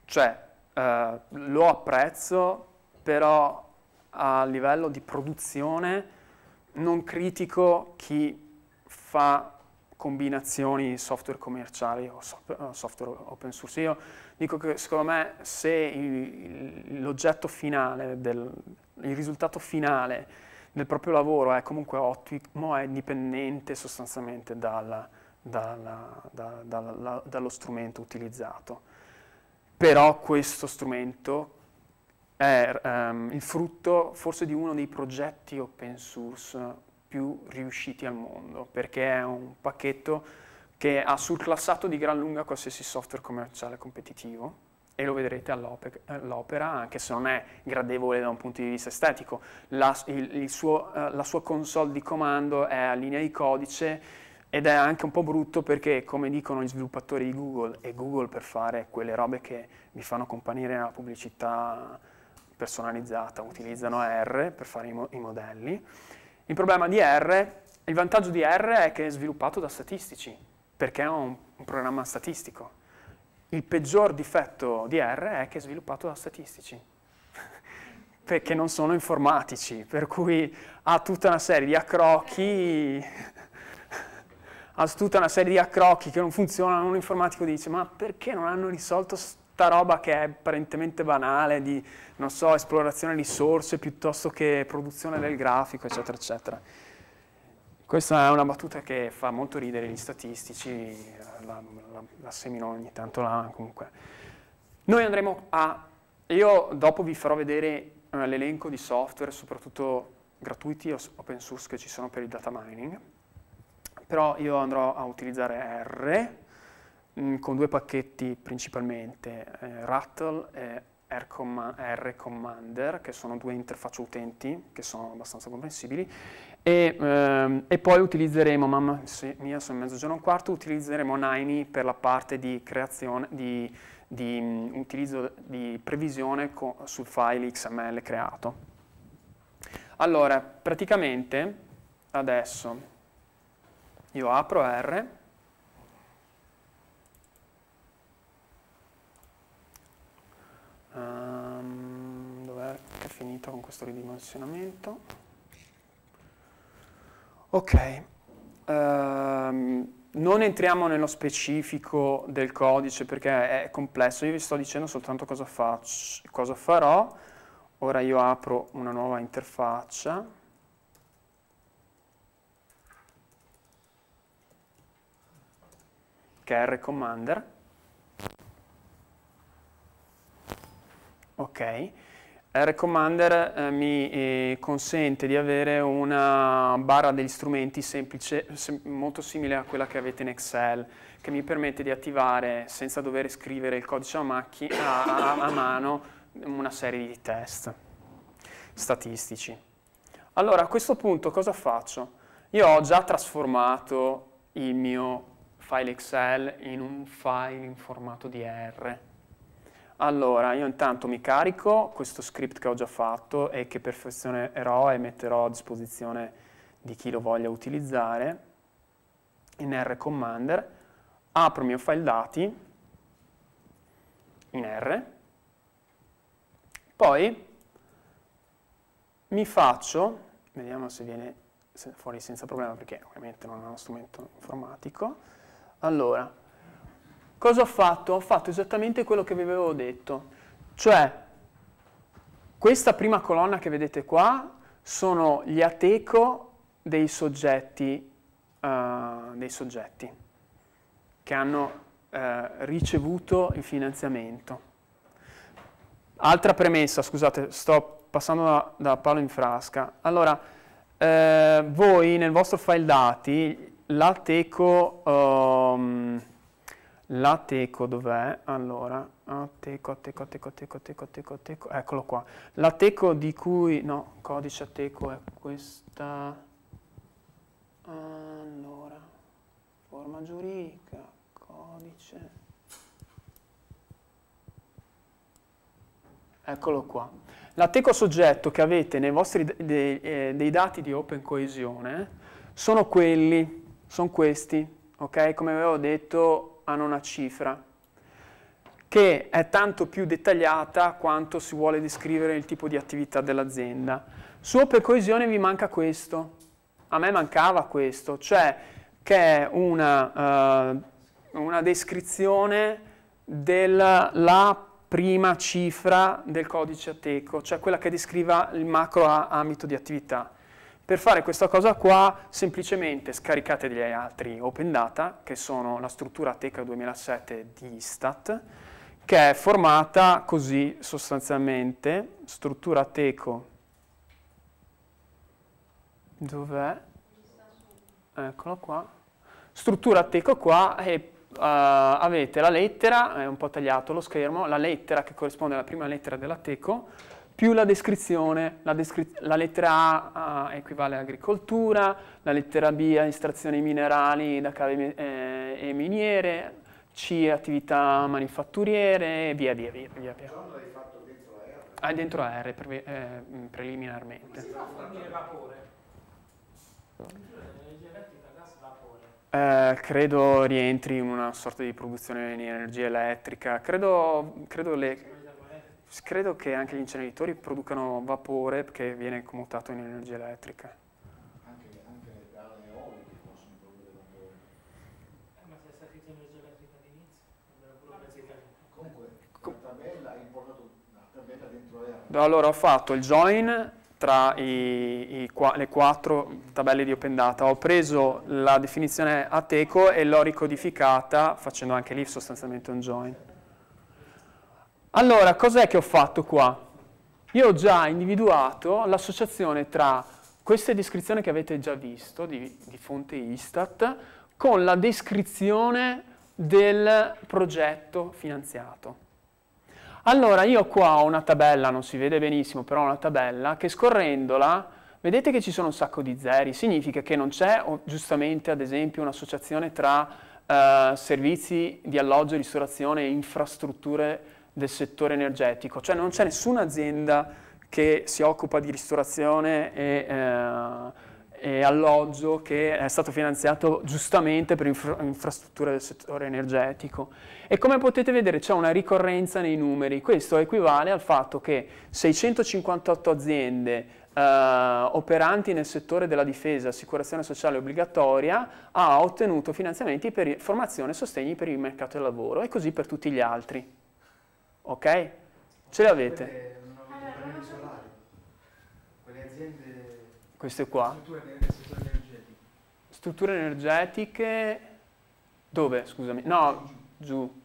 cioè eh, lo apprezzo, però a livello di produzione non critico chi fa combinazioni software commerciali o eh, software open source. Io dico che secondo me se l'oggetto finale, del, il risultato finale del proprio lavoro è comunque ottimo, è dipendente sostanzialmente dalla, dalla, da, dalla, dallo strumento utilizzato. Però questo strumento è um, il frutto forse di uno dei progetti open source più riusciti al mondo, perché è un pacchetto che ha surclassato di gran lunga qualsiasi software commerciale competitivo e lo vedrete all'opera, anche se non è gradevole da un punto di vista estetico. La, il, il suo, eh, la sua console di comando è a linea di codice ed è anche un po' brutto perché, come dicono gli sviluppatori di Google, e Google per fare quelle robe che vi fanno comparire nella pubblicità personalizzata, utilizzano R per fare i, mo i modelli, il problema di R, il vantaggio di R è che è sviluppato da statistici, perché è un, un programma statistico. Il peggior difetto di R è che è sviluppato da statistici, perché non sono informatici, per cui ha tutta una serie di accrocchi, ha tutta una serie di accrocchi che non funzionano, un informatico dice ma perché non hanno risolto sta roba che è apparentemente banale di, non so, esplorazione di risorse piuttosto che produzione del grafico, eccetera, eccetera. Questa è una battuta che fa molto ridere gli statistici, la, la, la semino ogni tanto là comunque. Noi andremo a... Io dopo vi farò vedere eh, l'elenco di software, soprattutto gratuiti o open source che ci sono per il data mining, però io andrò a utilizzare R, Mm, con due pacchetti principalmente, eh, Rattle e R, R, Commander, che sono due interfacce utenti che sono abbastanza comprensibili, e, ehm, e poi utilizzeremo, mamma mia sono in mezzogiorno e un quarto, utilizzeremo Nine per la parte di creazione, di, di um, utilizzo di previsione sul file XML creato. Allora, praticamente adesso io apro R, Um, Dov'è che è finito con questo ridimensionamento? Ok, um, non entriamo nello specifico del codice perché è complesso, io vi sto dicendo soltanto cosa, faccio, cosa farò. Ora io apro una nuova interfaccia. che è il Commander Ok. Eh, Recommander eh, mi eh, consente di avere una barra degli strumenti semplice, sem molto simile a quella che avete in Excel, che mi permette di attivare, senza dover scrivere il codice a, a, a mano, una serie di test statistici. Allora, a questo punto cosa faccio? Io ho già trasformato il mio file Excel in un file in formato di R allora, io intanto mi carico questo script che ho già fatto e che perfezionerò e metterò a disposizione di chi lo voglia utilizzare in R Commander, apro il mio file dati in R, poi mi faccio, vediamo se viene fuori senza problema perché ovviamente non è uno strumento informatico, allora Cosa ho fatto? Ho fatto esattamente quello che vi avevo detto, cioè questa prima colonna che vedete qua sono gli ateco dei soggetti, uh, dei soggetti che hanno uh, ricevuto il finanziamento. Altra premessa, scusate, sto passando da, da palo in frasca. Allora, eh, voi nel vostro file dati l'ateco um, L'ateco dov'è? Allora, ateco, ah, ateco, ateco, ateco, ateco, ateco, ateco, eccolo qua. L'ateco di cui, no, codice ateco è questa, allora, forma giuridica, codice, eccolo qua. L'ateco soggetto che avete nei vostri dei, eh, dei dati di Open Coesione sono quelli, sono questi, ok? Come avevo detto hanno una cifra che è tanto più dettagliata quanto si vuole descrivere il tipo di attività dell'azienda. Su per coesione vi manca questo, a me mancava questo, cioè che è una, uh, una descrizione della prima cifra del codice ateco, cioè quella che descriva il macro ambito di attività. Per fare questa cosa qua semplicemente scaricate degli altri open data, che sono la struttura teca 2007 di Istat, che è formata così sostanzialmente, struttura teco, dov'è? Eccolo qua, struttura teco qua e uh, avete la lettera, è un po' tagliato lo schermo, la lettera che corrisponde alla prima lettera della teco, più la descrizione, la, descri la lettera A, A equivale all'agricoltura, la lettera B a estrazioni minerali da cave eh, e miniere, C attività manifatturiere e via via via. via, via. L'hai fatto dentro R? Ah, dentro R pre eh, mm, preliminarmente. Come si fa a fornire vapore? Eh, credo rientri in una sorta di produzione di energia elettrica, credo, credo le Credo che anche gli inceneritori producano vapore che viene commutato in energia elettrica. Anche, anche le aree eoliche possono produrre vapore. Eh, ma se è stata energia elettrica all'inizio, ah, comunque Com la tabella hai importato una tabella dentro l'era. Allora ho fatto il join tra i, i, le quattro tabelle di open data. Ho preso la definizione ateco e l'ho ricodificata facendo anche lì sostanzialmente un join. Allora, cos'è che ho fatto qua? Io ho già individuato l'associazione tra queste descrizioni che avete già visto di, di fonte Istat con la descrizione del progetto finanziato. Allora, io qua ho una tabella, non si vede benissimo, però ho una tabella che scorrendola, vedete che ci sono un sacco di zeri, significa che non c'è giustamente, ad esempio, un'associazione tra eh, servizi di alloggio, ristorazione e infrastrutture del settore energetico, cioè non c'è nessuna azienda che si occupa di ristorazione e, eh, e alloggio che è stato finanziato giustamente per infra infrastrutture del settore energetico. E come potete vedere c'è una ricorrenza nei numeri, questo equivale al fatto che 658 aziende Uh, operanti nel settore della difesa, assicurazione sociale obbligatoria, ha ottenuto finanziamenti per formazione e sostegni per il mercato del lavoro e così per tutti gli altri ok? Ce l'avete. Eh, queste qua. Strutture energetiche. Dove, scusami? No, giù.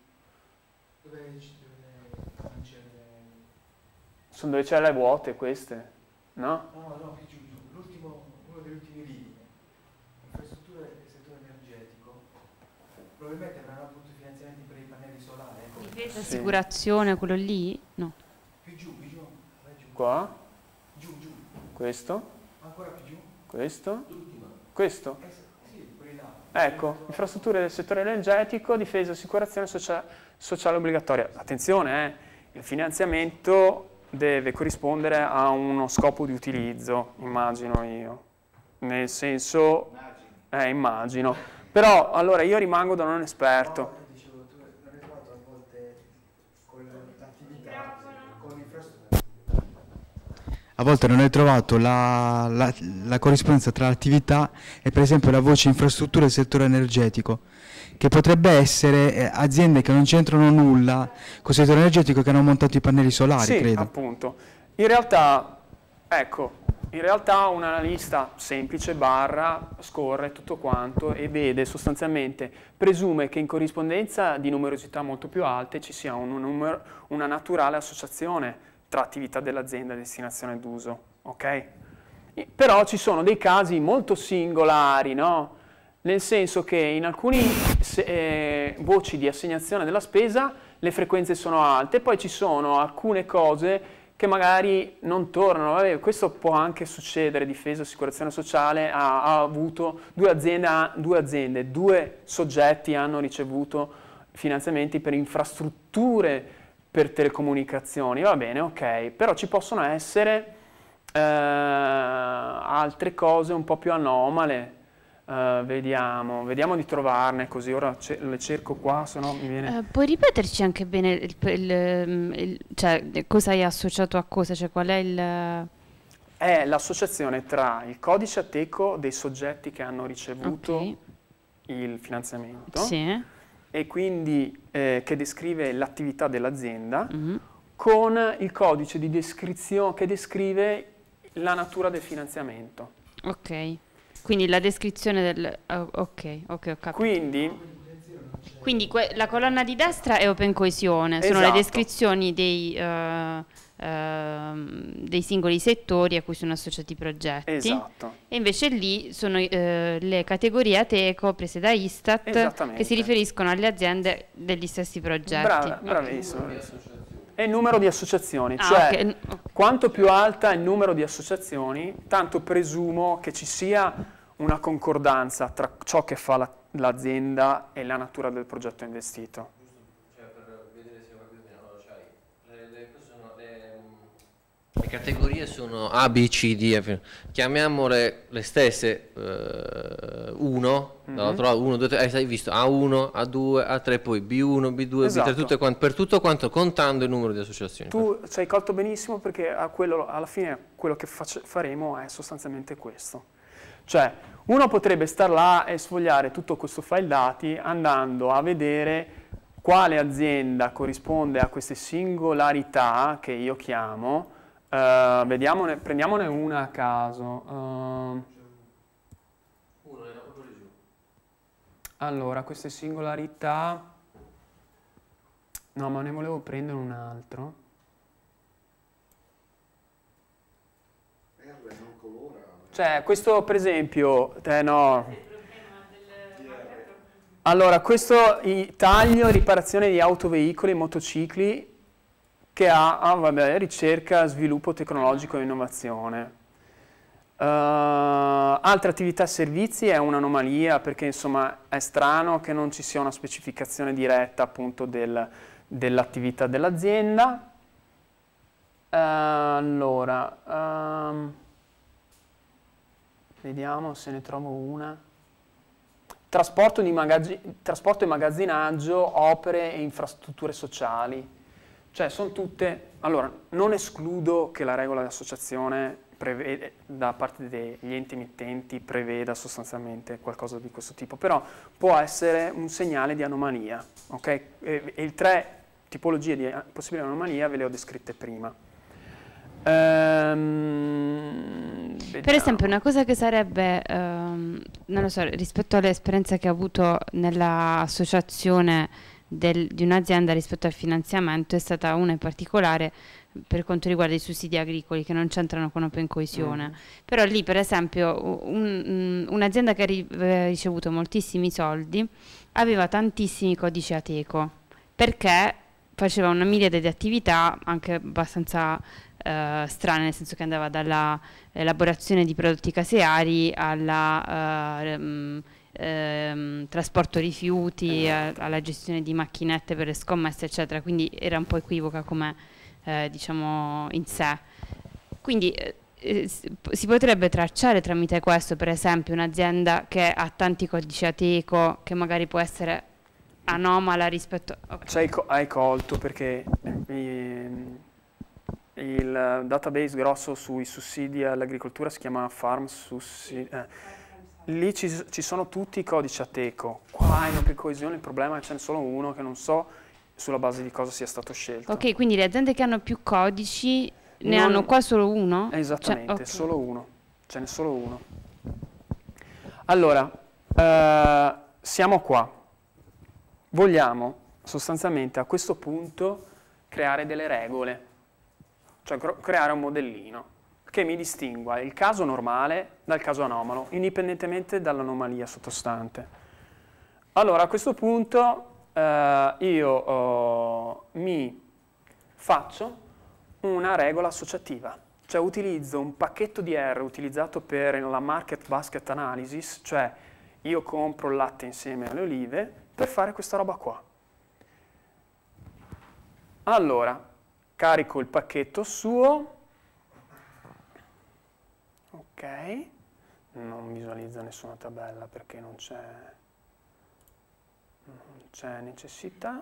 Sono dove c'è le vuote queste, no? No, no, giù, giù. uno degli ultimi linee. Infrastrutture del settore energetico. Probabilmente L'assicurazione, quello lì? No. Più giù, più giù. Qua? Giù, giù. Questo? Ancora più giù. Questo? Questo? Eh, ecco, infrastrutture del settore energetico, difesa, assicurazione socia sociale obbligatoria. Attenzione, eh, il finanziamento deve corrispondere a uno scopo di utilizzo, immagino io. Nel senso, eh, immagino. Però, allora, io rimango da non esperto. a volte non hai trovato la, la, la corrispondenza tra l'attività e per esempio la voce infrastrutture del settore energetico, che potrebbe essere eh, aziende che non c'entrano nulla con il settore energetico che hanno montato i pannelli solari, sì, credo. appunto. In realtà, ecco, in realtà un analista semplice barra scorre tutto quanto e vede sostanzialmente, presume che in corrispondenza di numerosità molto più alte ci sia un, un numero, una naturale associazione tra attività dell'azienda e destinazione d'uso. Okay? Però ci sono dei casi molto singolari, no? nel senso che in alcune eh, voci di assegnazione della spesa le frequenze sono alte, poi ci sono alcune cose che magari non tornano. Vabbè, questo può anche succedere, Difesa Assicurazione Sociale ha, ha avuto due aziende, due aziende, due soggetti hanno ricevuto finanziamenti per infrastrutture per telecomunicazioni, va bene, ok, però ci possono essere eh, altre cose un po' più anomale, Uh, vediamo, vediamo di trovarne così, ora ce le cerco qua, se no mi viene... Uh, puoi ripeterci anche bene il, il, mm, il, cioè, cosa hai associato a cosa, cioè qual è il... È l'associazione tra il codice ateco dei soggetti che hanno ricevuto okay. il finanziamento sì e quindi eh, che descrive l'attività dell'azienda mm-hmm. con il codice di descrizione che descrive la natura del finanziamento. Ok, quindi la descrizione del... Oh, ok, ok, ho capito. Quindi quindi que- la colonna di destra è Open Coesione, sono esatto. le descrizioni dei, uh, Ehm, dei singoli settori a cui sono associati i progetti. Esatto. E invece lì sono eh, le categorie ATECO prese da Istat che si riferiscono alle aziende degli stessi progetti. Bra bravissimo. E il numero di associazioni, ah, cioè okay. quanto più alta è il numero di associazioni, tanto presumo che ci sia una concordanza tra ciò che fa l'azienda e la natura del progetto investito. Le categorie sono A, B, C, D, F. Chiamiamole le stesse 1, eh, mm -hmm. hai visto A1, A2, A3, poi B1, B2, esatto. B3, tutto quanto, per tutto quanto contando il numero di associazioni. Tu ci hai colto benissimo perché quello, alla fine quello che faremo è sostanzialmente questo. Cioè, uno potrebbe star là e sfogliare tutto questo file dati andando a vedere quale azienda corrisponde a queste singolarità che io chiamo, Uh, vediamone, prendiamone una a caso. Uh, allora, queste singolarità... No, ma ne volevo prendere un altro. R eh, non colora. Cioè, questo per esempio... Eh, no. Allora, questo taglio e riparazione di autoveicoli e motocicli che ha ah, vabbè, ricerca, sviluppo tecnologico e innovazione. Uh, altre attività servizi è un'anomalia perché insomma è strano che non ci sia una specificazione diretta appunto del, dell'attività dell'azienda. Uh, allora, um, vediamo se ne trovo una. Trasporto, trasporto e magazzinaggio, opere e infrastrutture sociali. Cioè, sono tutte... Allora, non escludo che la regola di associazione Prevede, da parte degli enti emittenti preveda sostanzialmente qualcosa di questo tipo, però può essere un segnale di anomalia. Okay? E, e tre tipologie di eh, possibile anomalia ve le ho descritte prima. Ehm, per esempio, una cosa che sarebbe, ehm, non lo so, rispetto all'esperienza che ho avuto nell'associazione del, di un'azienda rispetto al finanziamento è stata una in particolare per quanto riguarda i sussidi agricoli che non c'entrano con Open Coesione. Mm. Però lì per esempio mm, un'azienda che aveva eh, ricevuto moltissimi soldi aveva tantissimi codici ateco perché faceva una miriade di attività anche abbastanza eh, strane, nel senso che andava dalla elaborazione di prodotti caseari alla... Eh, ehm, trasporto rifiuti, eh. a, alla gestione di macchinette per le scommesse, eccetera. Quindi era un po' equivoca come eh, diciamo in sé. Quindi eh, eh si potrebbe tracciare tramite questo, per esempio, un'azienda che ha tanti codici ateco, che magari può essere anomala rispetto... Okay. Cioè, hai colto perché ehm, il database grosso sui sussidi all'agricoltura si chiama Farm Sussidi... Eh lì ci, ci, sono tutti i codici ateco. Qua in Open Coesione il problema è che ce n'è solo uno che non so sulla base di cosa sia stato scelto. Ok, quindi le aziende che hanno più codici ne non... hanno qua solo uno? Cioè, Esattamente, cioè, okay. solo uno. Ce n'è solo uno. Allora, eh, siamo qua. Vogliamo sostanzialmente a questo punto creare delle regole, cioè creare un modellino che mi distingua il caso normale dal caso anomalo, indipendentemente dall'anomalia sottostante. Allora, a questo punto eh, io oh, mi faccio una regola associativa, cioè utilizzo un pacchetto di R utilizzato per la market basket analysis, cioè io compro il latte insieme alle olive per fare questa roba qua. Allora, carico il pacchetto suo, ok, non visualizza nessuna tabella perché non c'è necessità,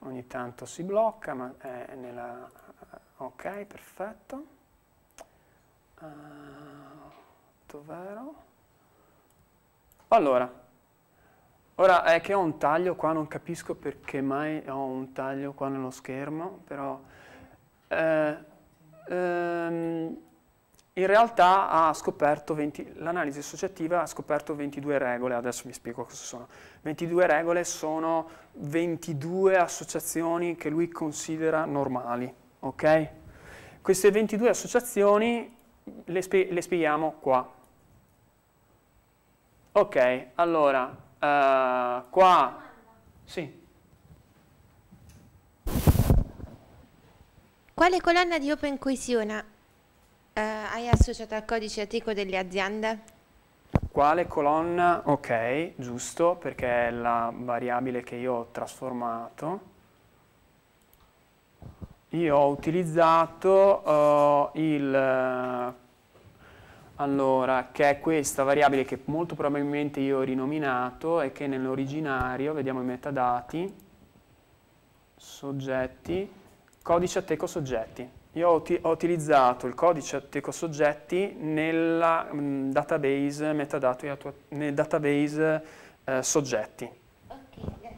ogni tanto si blocca, ma è nella, ok, perfetto, uh, dov'ero? Allora, Ora è che ho un taglio qua, non capisco perché mai ho un taglio qua nello schermo, però eh, ehm, in realtà l'analisi associativa ha scoperto 22 regole, adesso vi spiego cosa sono. 22 regole sono 22 associazioni che lui considera normali, ok? Queste 22 associazioni le, spie le spieghiamo qua. Ok, allora, uh, qua... Sì. Quale colonna di Open Coesiona eh, hai associato al codice etico delle aziende? Quale colonna? Ok, giusto, perché è la variabile che io ho trasformato. Io ho utilizzato uh, il... Eh, allora, che è questa variabile che molto probabilmente io ho rinominato e che nell'originario, vediamo i metadati, soggetti, codice ateco soggetti io ho, ho utilizzato il codice atteco soggetti nella, mh, mm, database, metadato, nel database eh, soggetti. Okay,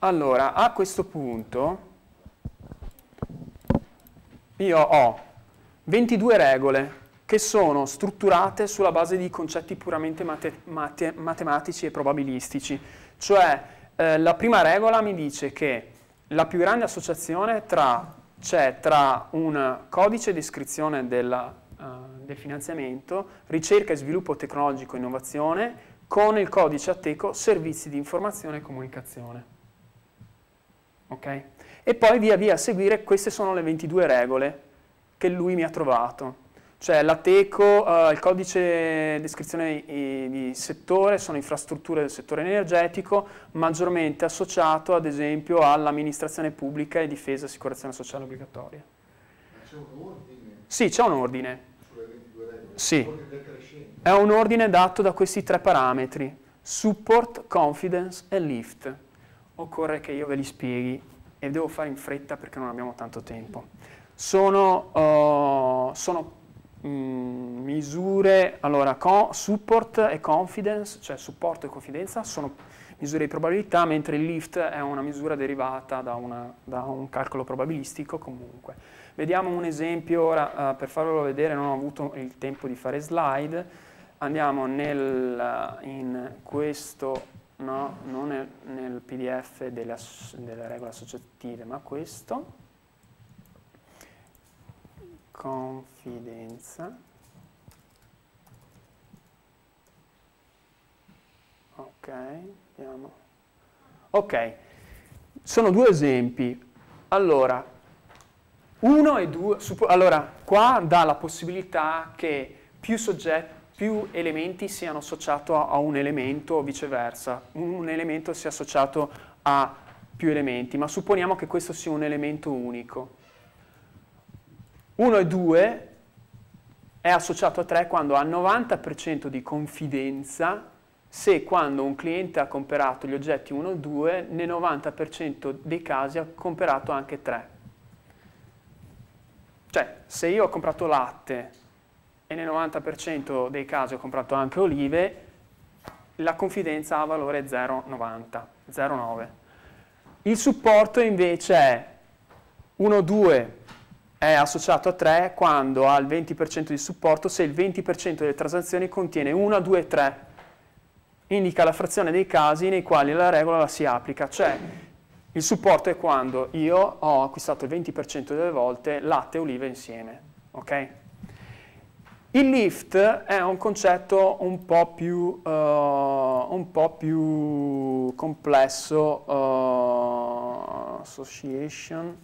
allora, a questo punto io ho 22 regole che sono strutturate sulla base di concetti puramente mate, mate, matematici e probabilistici. Cioè, eh, la prima regola mi dice che la più grande associazione tra c'è tra un codice di iscrizione della, uh, eh, del finanziamento, ricerca e sviluppo tecnologico e innovazione, con il codice ATECO servizi di informazione e comunicazione. Okay? E poi via via a seguire queste sono le 22 regole che lui mi ha trovato. Cioè l'ATECO, eh, il codice descrizione di, di settore, sono infrastrutture del settore energetico, maggiormente associato ad esempio all'amministrazione pubblica e difesa e sicurezza sociale obbligatoria. Ma c'è un ordine? Sì, c'è un ordine. Sì. È un ordine dato da questi tre parametri, support, confidence e lift. Occorre che io ve li spieghi e devo fare in fretta perché non abbiamo tanto tempo. Sono, uh, sono Mm, misure, allora, support e confidence, cioè supporto e confidenza, sono misure di probabilità, mentre il lift è una misura derivata da, una, da un calcolo probabilistico comunque. Vediamo un esempio, ora uh, per farvelo vedere non ho avuto il tempo di fare slide, andiamo nel, eh, in questo, no, non nel, nel PDF delle, delle regole associative, ma questo, confidenza. Ok, vediamo. Ok, sono due esempi. Allora, uno e due, allora qua dà la possibilità che più soggetti più elementi siano associati a un elemento o viceversa, un elemento sia associato a più elementi, ma supponiamo che questo sia un elemento unico. 1 e 2 è associato a 3 quando ha 90% di confidenza se quando un cliente ha comprato gli oggetti 1 e 2, nel 90% dei casi ha comprato anche 3. Cioè, se io ho comprato latte e nel 90% dei casi ho comprato anche olive, la confidenza ha valore 0,90, 0,9. Il supporto invece è 1, 2, è associato a 3 quando ha il 20% di supporto se il 20% delle transazioni contiene 1, 2, 3. Indica la frazione dei casi nei quali la regola la si applica, cioè il supporto è quando io ho acquistato il 20% delle volte latte e olive insieme. Okay? Il lift è un concetto un po' più, uh, un po più complesso, uh, association,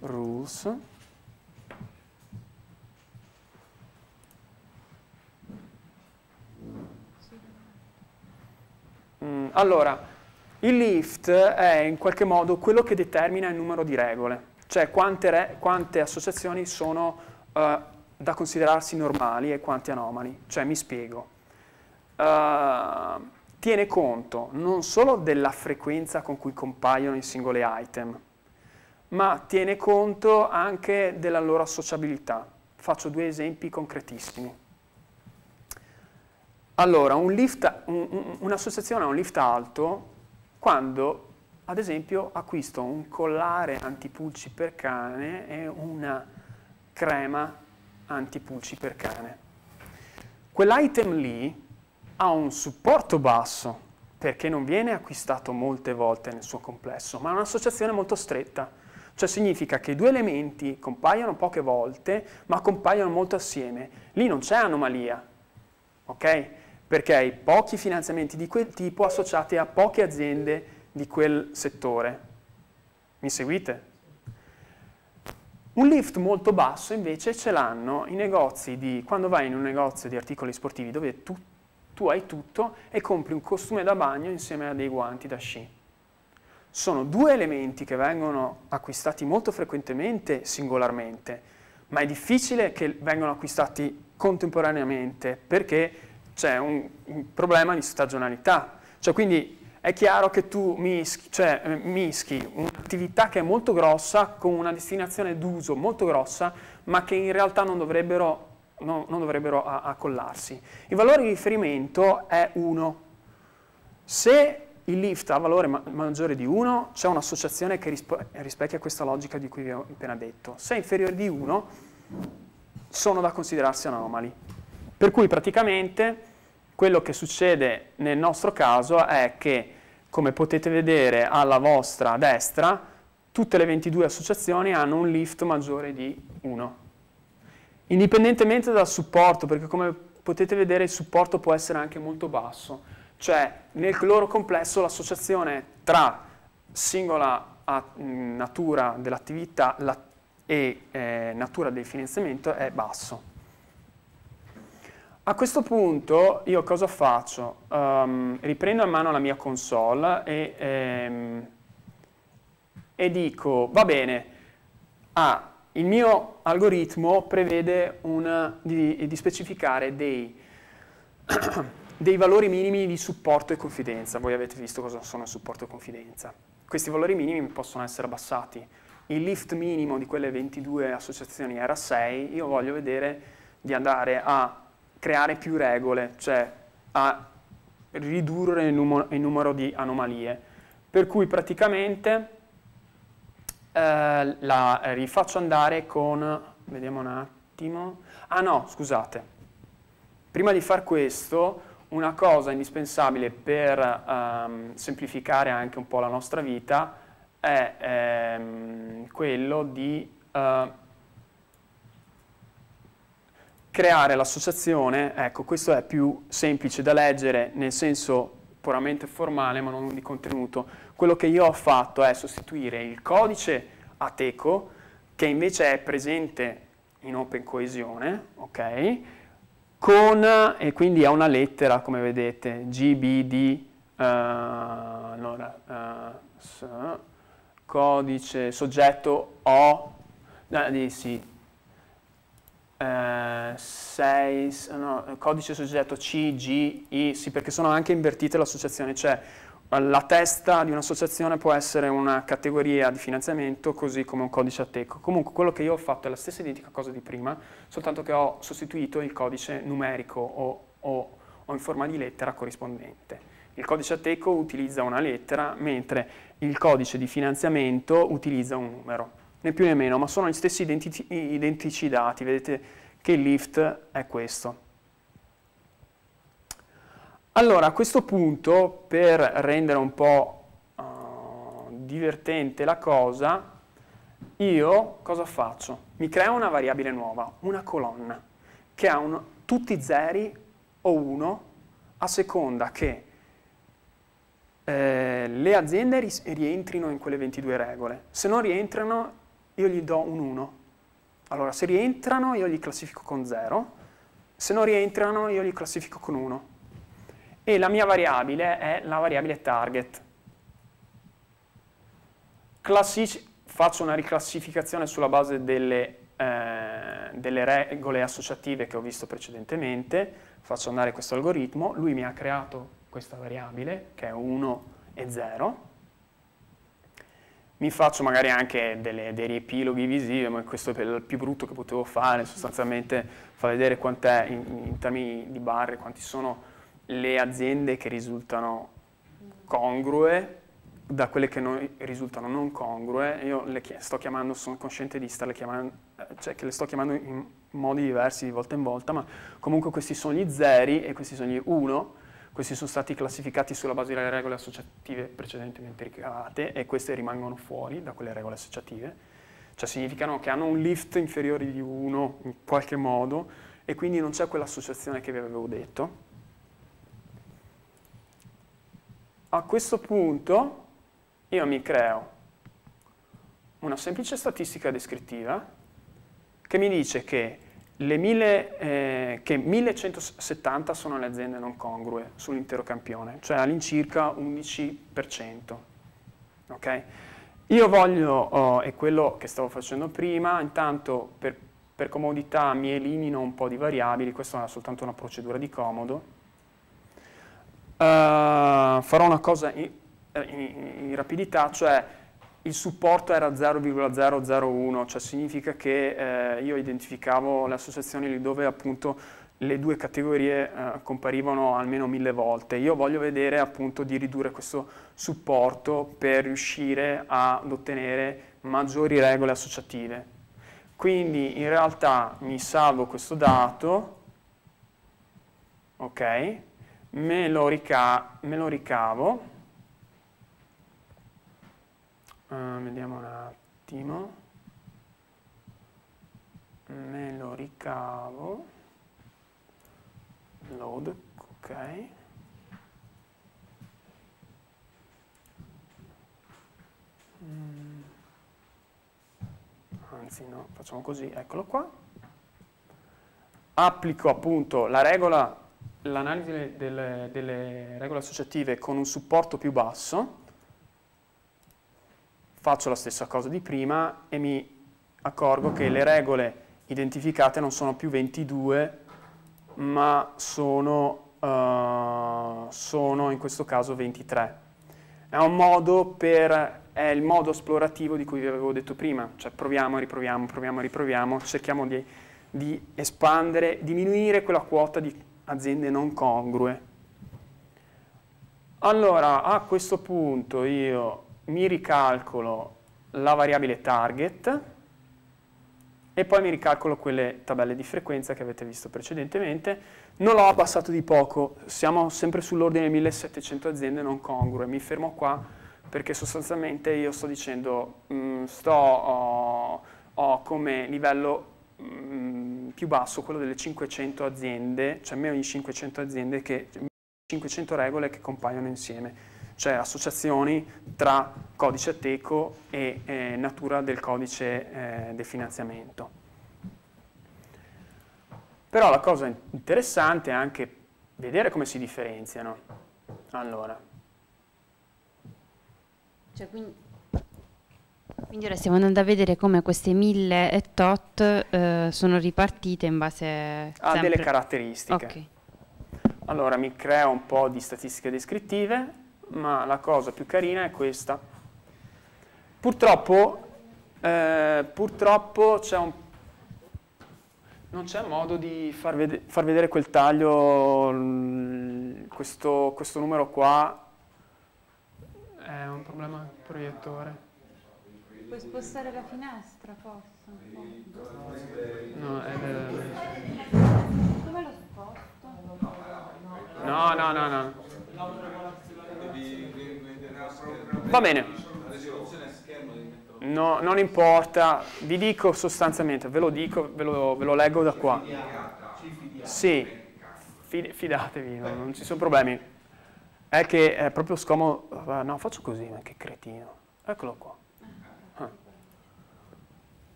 rules mm, allora il lift è in qualche modo quello che determina il numero di regole cioè quante, re, quante associazioni sono uh, da considerarsi normali e quante anomali cioè mi spiego uh, tiene conto non solo della frequenza con cui compaiono i singoli item ma tiene conto anche della loro associabilità. Faccio due esempi concretissimi. Allora, un'associazione un, un, ha un lift alto quando, ad esempio, acquisto un collare antipulci per cane e una crema antipulci per cane. Quell'item lì ha un supporto basso perché non viene acquistato molte volte nel suo complesso, ma è un'associazione molto stretta cioè significa che i due elementi compaiono poche volte, ma compaiono molto assieme. Lì non c'è anomalia, ok? Perché hai pochi finanziamenti di quel tipo associati a poche aziende di quel settore. Mi seguite? Un lift molto basso invece ce l'hanno i negozi di, quando vai in un negozio di articoli sportivi dove tu, tu hai tutto e compri un costume da bagno insieme a dei guanti da sci sono due elementi che vengono acquistati molto frequentemente singolarmente, ma è difficile che vengano acquistati contemporaneamente perché c'è un, un, problema di stagionalità. Cioè, quindi è chiaro che tu mischi, cioè, eh, mischi un'attività che è molto grossa con una destinazione d'uso molto grossa, ma che in realtà non dovrebbero, no, non dovrebbero accollarsi. Il valore di riferimento è 1. Se il lift ha valore ma maggiore di 1, c'è un'associazione che rispe rispecchia questa logica di cui vi ho appena detto. Se è inferiore di 1, sono da considerarsi anomali. Per cui praticamente quello che succede nel nostro caso è che, come potete vedere alla vostra destra, tutte le 22 associazioni hanno un lift maggiore di 1. Indipendentemente dal supporto, perché come potete vedere il supporto può essere anche molto basso, cioè, nel loro complesso l'associazione tra singola natura dell'attività e eh, natura del finanziamento è basso. A questo punto io cosa faccio? Um, riprendo a mano la mia console e, ehm, e dico, va bene, ah, il mio algoritmo prevede una, di, di specificare dei dei valori minimi di supporto e confidenza. Voi avete visto cosa sono supporto e confidenza. Questi valori minimi possono essere abbassati. Il lift minimo di quelle 22 associazioni era 6, io voglio vedere di andare a creare più regole, cioè a ridurre il numero, il numero di anomalie. Per cui praticamente eh, la rifaccio andare con, vediamo un attimo, ah no, scusate, prima di far questo una cosa indispensabile per um, semplificare anche un po' la nostra vita è ehm, quello di uh, creare l'associazione, ecco questo è più semplice da leggere nel senso puramente formale ma non di contenuto, quello che io ho fatto è sostituire il codice ateco che invece è presente in Open Coesione, ok? con, e quindi ha una lettera, come vedete, GBD, uh, eh, allora, uh, s, codice, soggetto O, eh, sì, uh, seis, no, codice soggetto C, G, I, sì, perché sono anche invertite l'associazione, cioè la testa di un'associazione può essere una categoria di finanziamento così come un codice ATECO. Comunque quello che io ho fatto è la stessa identica cosa di prima, soltanto che ho sostituito il codice numerico o, o, o in forma di lettera corrispondente. Il codice ATECO utilizza una lettera, mentre il codice di finanziamento utilizza un numero. Né più né meno, ma sono gli stessi identici dati. Vedete che il lift è questo. Allora, a questo punto, per rendere un po' uh, divertente la cosa, io cosa faccio? Mi creo una variabile nuova, una colonna, che ha un, tutti zeri o uno a seconda che eh, le aziende rientrino in quelle 22 regole. Se non rientrano, io gli do un 1. Allora, se rientrano, io li classifico con 0. Se non rientrano, io li classifico con 1 e la mia variabile è la variabile target. Classici faccio una riclassificazione sulla base delle, eh, delle regole associative che ho visto precedentemente, faccio andare questo algoritmo, lui mi ha creato questa variabile che è 1 e 0, mi faccio magari anche delle, dei riepiloghi visivi, ma questo è il più brutto che potevo fare, sostanzialmente fa vedere quant'è in, in termini di barre, quanti sono le aziende che risultano congrue da quelle che noi risultano non congrue, io le sto chiamando, sono cosciente di starle chiamando, cioè che le sto chiamando in modi diversi di volta in volta, ma comunque questi sono gli zeri e questi sono gli 1, questi sono stati classificati sulla base delle regole associative precedentemente ricavate e queste rimangono fuori da quelle regole associative, cioè significano che hanno un lift inferiore di 1 in qualche modo e quindi non c'è quell'associazione che vi avevo detto, a questo punto io mi creo una semplice statistica descrittiva che mi dice che, mille, eh, che 1170 sono le aziende non congrue sull'intero campione, cioè all'incirca 11%. Okay? Io voglio, oh, è quello che stavo facendo prima, intanto per, per comodità mi elimino un po' di variabili, questa è soltanto una procedura di comodo, eh, farò una cosa in, eh, in, in rapidità, cioè il supporto era 0,001, cioè significa che eh, io identificavo le associazioni lì dove appunto le due categorie eh, comparivano almeno mille volte. Io voglio vedere appunto di ridurre questo supporto per riuscire ad ottenere maggiori regole associative. Quindi in realtà mi salvo questo dato, ok? me lo, rica me lo ricavo, uh, vediamo un attimo, me lo ricavo, load, ok, mm. anzi no, facciamo così, eccolo qua, applico appunto la regola l'analisi delle, delle, regole associative con un supporto più basso, faccio la stessa cosa di prima e mi accorgo che le regole identificate non sono più 22, ma sono, uh, sono in questo caso 23. È un modo per è il modo esplorativo di cui vi avevo detto prima, cioè proviamo, riproviamo, proviamo, riproviamo, cerchiamo di, di espandere, diminuire quella quota di aziende non congrue. Allora, a questo punto io mi ricalcolo la variabile target e poi mi ricalcolo quelle tabelle di frequenza che avete visto precedentemente. Non l'ho abbassato di poco, siamo sempre sull'ordine 1700 aziende non congrue. Mi fermo qua perché sostanzialmente io sto dicendo, mh, mm, sto, ho, oh, oh, ho come livello Mm, più basso, quello delle 500 aziende, cioè meno di 500 aziende che 500 regole che compaiono insieme, cioè associazioni tra codice ateco e eh, natura del codice eh, del finanziamento. Però la cosa interessante è anche vedere come si differenziano. Allora. Cioè, quindi quindi ora stiamo andando a vedere come queste mille e tot eh, sono ripartite in base a sempre... delle caratteristiche. Okay. Allora mi creo un po' di statistiche descrittive, ma la cosa più carina è questa. Purtroppo, eh, purtroppo un... non c'è modo di far, vede far, vedere quel taglio, mm, questo, questo numero qua è un problema proiettore. Puoi spostare la finestra, posso? No, è... Dove lo sposto? No, no, no, no. Va bene. No, non importa, vi dico sostanzialmente, ve lo dico, ve lo, ve lo leggo da qua. Sì, fidatevi, no, non ci sono problemi. È che è proprio scomodo. No, faccio così, ma che cretino. Eccolo qua.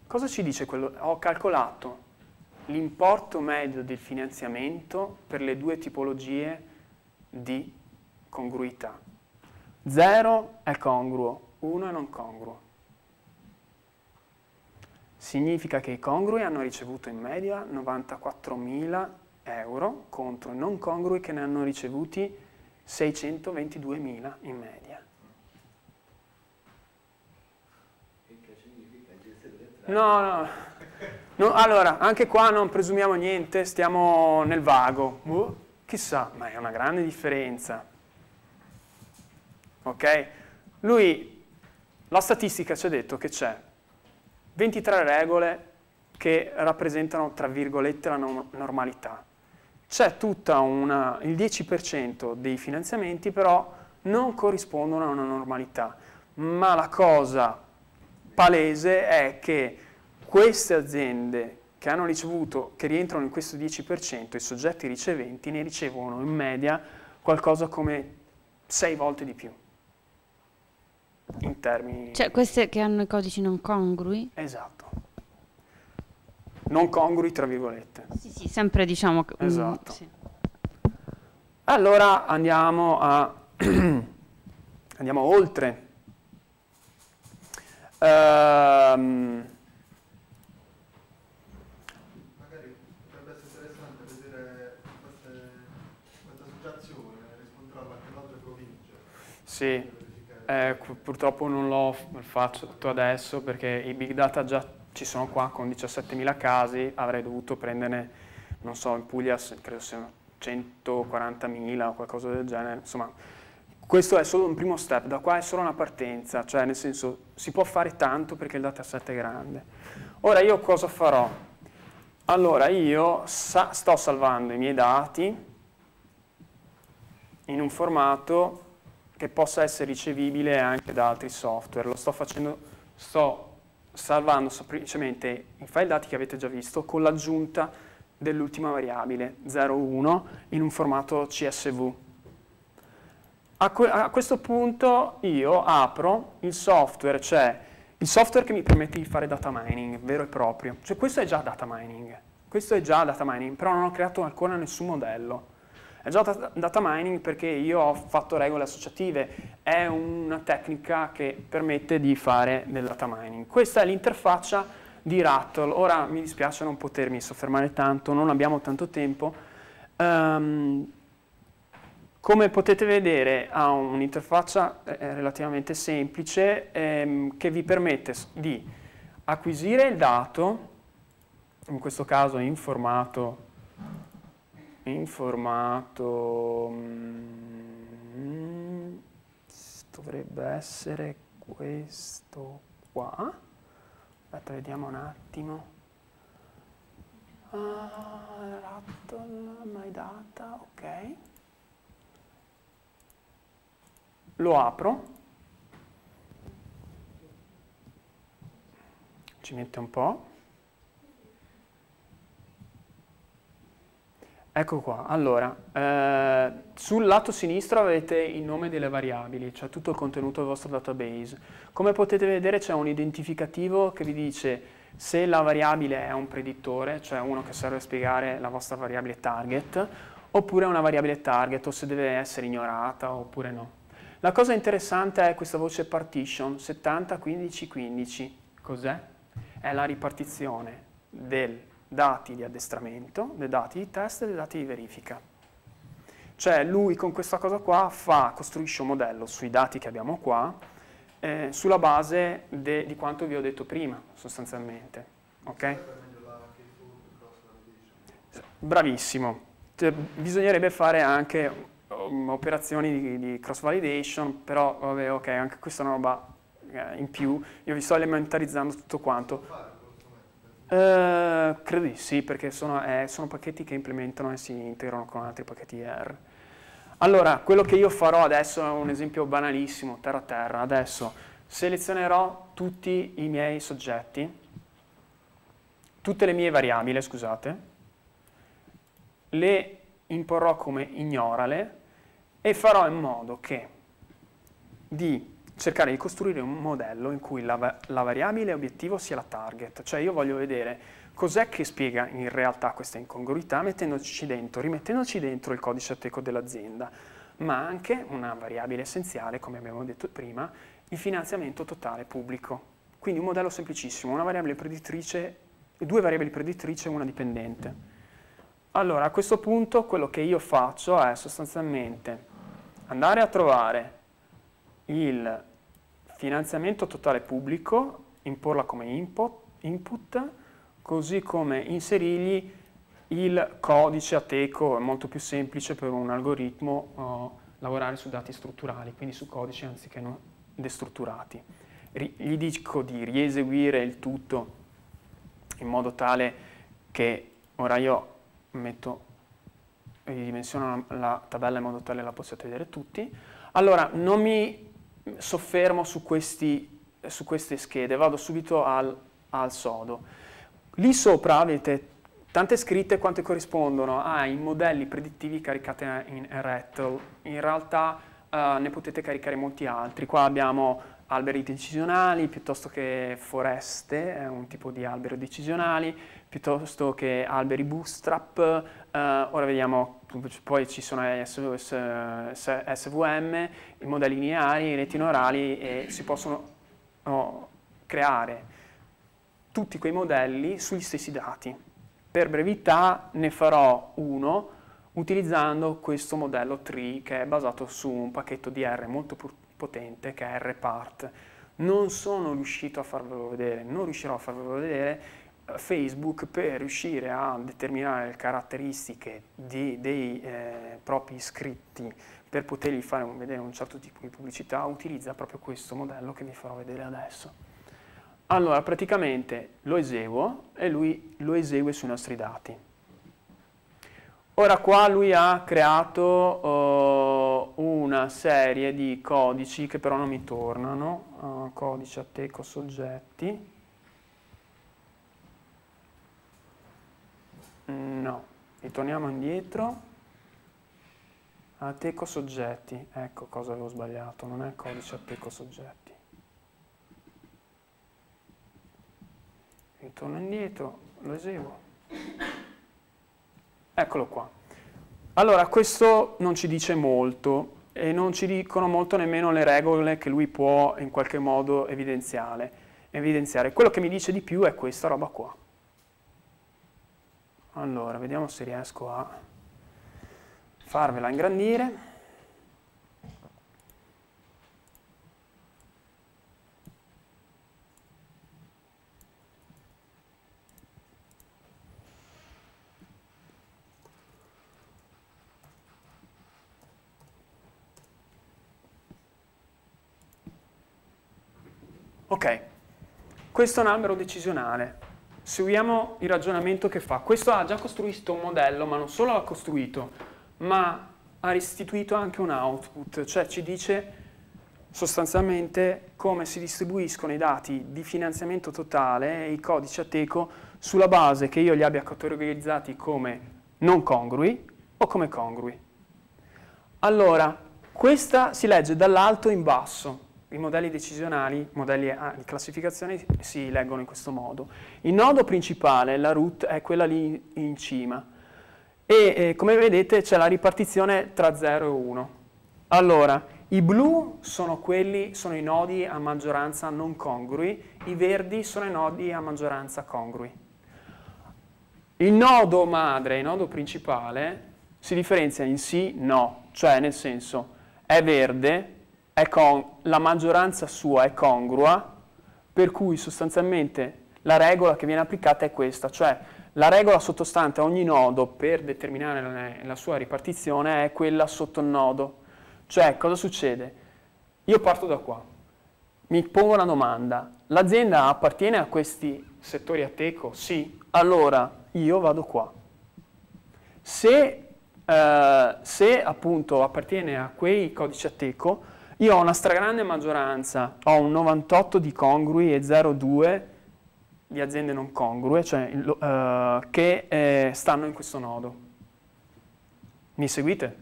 Cosa ci dice quello? Ho calcolato l'importo medio del finanziamento per le due tipologie di congruità. 0 è congruo, 1 è non congruo. Significa che i congrui hanno ricevuto in media 94.000 euro contro i non congrui che ne hanno ricevuti 622.000 in media. No, no. no. Allora, anche qua non presumiamo niente, stiamo nel vago. Boh, chissà, ma è una grande differenza. Ok? Lui, la statistica ci ha detto che c'è 23 regole che rappresentano, tra virgolette, la no normalità. C'è tutta una... il 10% dei finanziamenti però non corrispondono a una normalità, ma la cosa palese è che queste aziende che hanno ricevuto, che rientrano in questo 10%, i soggetti riceventi ne ricevono in media qualcosa come 6 volte di più. In termini... Cioè queste che hanno i codici non congrui? Esatto. Non congrui, tra virgolette. Sì, sì, sempre diciamo... Che... Mm, esatto. Sì. Allora andiamo a... andiamo oltre Um, Sì, eh, purtroppo non l'ho fatto adesso perché i big data già ci sono qua con 17.000 casi, avrei dovuto prenderne, non so, in Puglia credo siano 140.000 o qualcosa del genere, insomma questo è solo un primo step, da qua è solo una partenza, cioè nel senso si può fare tanto perché il dataset è grande. Ora io cosa farò? Allora io sa sto salvando i miei dati in un formato che possa essere ricevibile anche da altri software. Lo sto facendo, sto salvando semplicemente in file dati che avete già visto con l'aggiunta dell'ultima variabile 01 in un formato CSV a, que a questo punto io apro il software, cioè il software che mi permette di fare data mining, vero e proprio. Cioè questo è già data mining, questo è già data mining, però non ho creato ancora nessun modello. È già data mining perché io ho fatto regole associative, è una tecnica che permette di fare del data mining. Questa è l'interfaccia di Rattle. Ora mi dispiace non potermi soffermare tanto, non abbiamo tanto tempo. Um, come potete vedere ha un'interfaccia eh, eh, relativamente semplice ehm, che vi permette di acquisire il dato, in questo caso in formato, in formato mm, dovrebbe essere questo qua, aspetta vediamo un attimo, ah, rattle, my data, ok lo apro, ci mette un po', Ecco qua, allora, eh, sul lato sinistro avete il nome delle variabili, cioè tutto il contenuto del vostro database. Come potete vedere c'è un identificativo che vi dice se la variabile è un predittore, cioè uno che serve a spiegare la vostra variabile target, oppure una variabile target, o se deve essere ignorata oppure no. La cosa interessante è questa voce partition, 70, 15, 15. Cos'è? È la ripartizione dei dati di addestramento, dei dati di test e dei dati di verifica. Cioè lui con questa cosa qua fa, costruisce un modello sui dati che abbiamo qua, eh, sulla base de, di quanto vi ho detto prima, sostanzialmente. Ok? Bravissimo. Cioè, bisognerebbe fare anche Um, operazioni di, di cross-validation, però vabbè, ok, anche questa è una roba eh, in più. Io vi sto elementarizzando tutto quanto. Uh, credo di sì, perché sono, eh, sono, pacchetti che implementano e si integrano con altri pacchetti R. Allora, quello che io farò adesso è un esempio banalissimo, terra a terra. Adesso selezionerò tutti i miei soggetti, tutte le mie variabili, scusate, le imporrò come ignorale e farò in modo che di cercare di costruire un modello in cui la, la variabile obiettivo sia la target, cioè io voglio vedere cos'è che spiega in realtà questa incongruità mettendoci dentro, rimettendoci dentro il codice ateco dell'azienda, ma anche una variabile essenziale, come abbiamo detto prima, il finanziamento totale pubblico. Quindi un modello semplicissimo, una variabile preditrice, due variabili preditrice e una dipendente. Allora, a questo punto quello che io faccio è sostanzialmente andare a trovare il finanziamento totale pubblico, imporla come input, input così come inserirgli il codice ateco, è molto più semplice per un algoritmo uh, lavorare su dati strutturali, quindi su codici anziché non destrutturati. Ri gli dico di rieseguire il tutto in modo tale che ora io metto dimensiono la tabella in modo tale la possiate vedere tutti. Allora, non mi soffermo su, questi, su queste schede, vado subito al, al sodo. Lì sopra avete tante scritte quante corrispondono ai ah, modelli predittivi caricati in Rattle. In realtà eh, ne potete caricare molti altri. Qua abbiamo alberi decisionali piuttosto che foreste, è un tipo di albero decisionali, piuttosto che alberi bootstrap, eh, ora vediamo, poi ci sono SVM, i modelli lineari, i retinorali e si possono oh, creare tutti quei modelli sugli stessi dati. Per brevità ne farò uno utilizzando questo modello tree che è basato su un pacchetto DR molto potente che è Repart. Non sono riuscito a farvelo vedere, non riuscirò a farvelo vedere. Eh, Facebook per riuscire a determinare le caratteristiche di, dei eh, propri iscritti per potergli fare un, vedere un certo tipo di pubblicità utilizza proprio questo modello che vi farò vedere adesso. Allora praticamente lo eseguo e lui lo esegue sui nostri dati. Ora qua lui ha creato... Oh, una serie di codici che però non mi tornano, uh, eh, codice atteco soggetti, no, ritorniamo indietro, atteco soggetti, ecco cosa avevo sbagliato, non è codice atteco soggetti. Ritorno indietro, lo eseguo. Eccolo qua. Allora, questo non ci dice molto e non ci dicono molto nemmeno le regole che lui può in qualche modo evidenziare. evidenziare. Quello che mi dice di più è questa roba qua. Allora, vediamo se riesco a farvela ingrandire. Ok, questo è un albero decisionale. Seguiamo il ragionamento che fa. Questo ha già costruito un modello, ma non solo l'ha costruito, ma ha restituito anche un output, cioè ci dice sostanzialmente come si distribuiscono i dati di finanziamento totale e i codici Ateco sulla base che io li abbia categorizzati come non congrui o come congrui. Allora, questa si legge dall'alto in basso, i modelli decisionali, modelli ah, di classificazione si leggono in questo modo. Il nodo principale, la root, è quella lì in cima e eh, come vedete c'è la ripartizione tra 0 e 1. Allora, i blu sono, quelli, sono i nodi a maggioranza non congrui, i verdi sono i nodi a maggioranza congrui. Il nodo madre, il nodo principale, si differenzia in sì, no, cioè nel senso è verde è con, la maggioranza sua è congrua, per cui sostanzialmente la regola che viene applicata è questa, cioè la regola sottostante a ogni nodo per determinare la sua ripartizione è quella sotto il nodo. Cioè, cosa succede? Io parto da qua, mi pongo una domanda, l'azienda appartiene a questi settori a teco? Sì, allora io vado qua. Se, eh, se appunto appartiene a quei codici a teco, io ho una stragrande maggioranza, ho un 98 di congrui e 0,2 di aziende non congrue, cioè, uh, che eh, stanno in questo nodo. Mi seguite?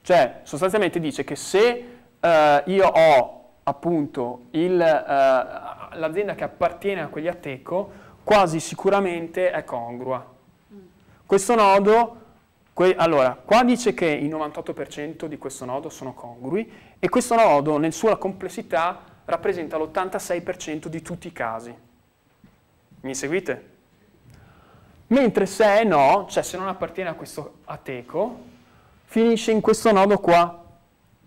Cioè, sostanzialmente dice che se uh, io ho appunto eh, l'azienda che appartiene a quegli a quasi sicuramente è congrua. Mm. Questo nodo Que allora, qua dice che il 98% di questo nodo sono congrui e questo nodo nel suo complessità rappresenta l'86% di tutti i casi. Mi seguite? Mentre se è no, cioè se non appartiene a questo ateco, finisce in questo nodo qua,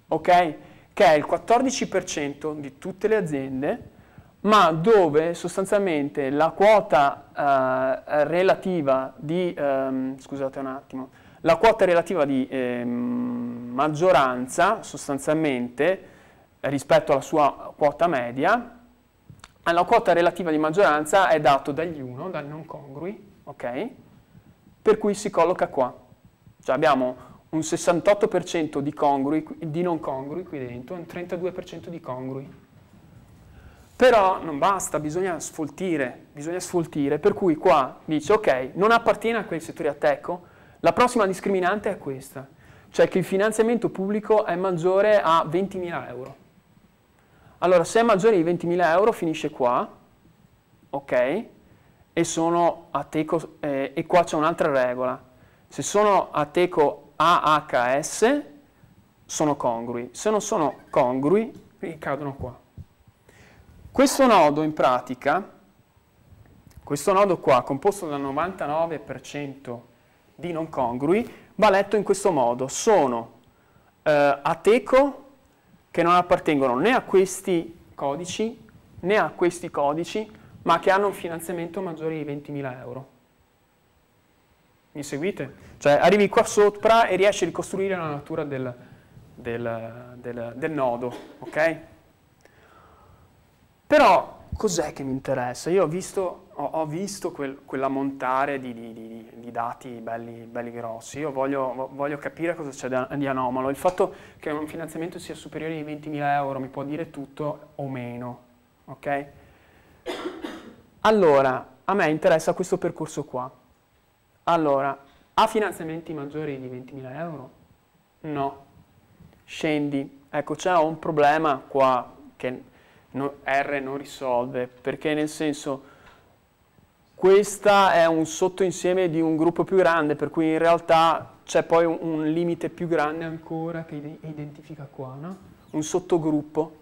ok? Che è il 14% di tutte le aziende, ma dove sostanzialmente la quota eh, relativa di, ehm, scusate un attimo, la quota relativa di eh, maggioranza, sostanzialmente, rispetto alla sua quota media, la quota relativa di maggioranza è dato dagli 1, dal non congrui, ok? Per cui si colloca qua. Cioè abbiamo un 68% di, congrui, di non congrui qui dentro e un 32% di congrui. Però non basta, bisogna sfoltire, bisogna sfoltire, per cui qua dice ok, non appartiene a quei quel settore attacco, la prossima discriminante è questa, cioè che il finanziamento pubblico è maggiore a 20.000 euro. Allora, se è maggiore di 20.000 euro finisce qua, ok? E sono a teco, eh, e qua c'è un'altra regola. Se sono a teco AHS sono congrui, se non sono congrui cadono qua. Questo nodo in pratica, questo nodo qua, composto dal 99% di non congrui va letto in questo modo. Sono eh, ateco che non appartengono né a questi codici né a questi codici, ma che hanno un finanziamento maggiore di 20.000 euro. Mi seguite? Cioè arrivi qua sopra e riesci a ricostruire la natura del, del, del, del nodo, ok? Però cos'è che mi interessa? Io ho visto ho, ho visto quel, quell'ammontare di, di, di, di, dati belli, belli grossi, io voglio, voglio capire cosa c'è di anomalo. Il fatto che un finanziamento sia superiore ai 20.000 euro mi può dire tutto o meno, ok? Allora, a me interessa questo percorso qua. Allora, ha finanziamenti maggiori di 20.000 euro? No. Scendi. Ecco, c'è un problema qua che R non risolve, perché nel senso questa è un sottoinsieme di un gruppo più grande, per cui in realtà c'è poi un, un limite più grande ancora che identifica qua, no? un sottogruppo.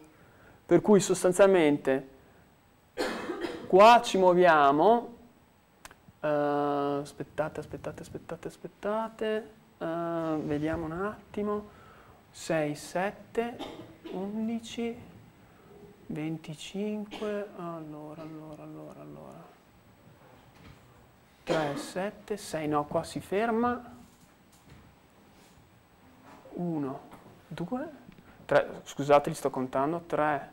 Per cui sostanzialmente qua ci muoviamo, uh, aspettate, aspettate, aspettate, aspettate, uh, vediamo un attimo, 6, 7, 11, 25, allora, allora, allora, allora. 3, 7, 6, no, qua si ferma. 1, 2, 3, scusate, li sto contando, 3,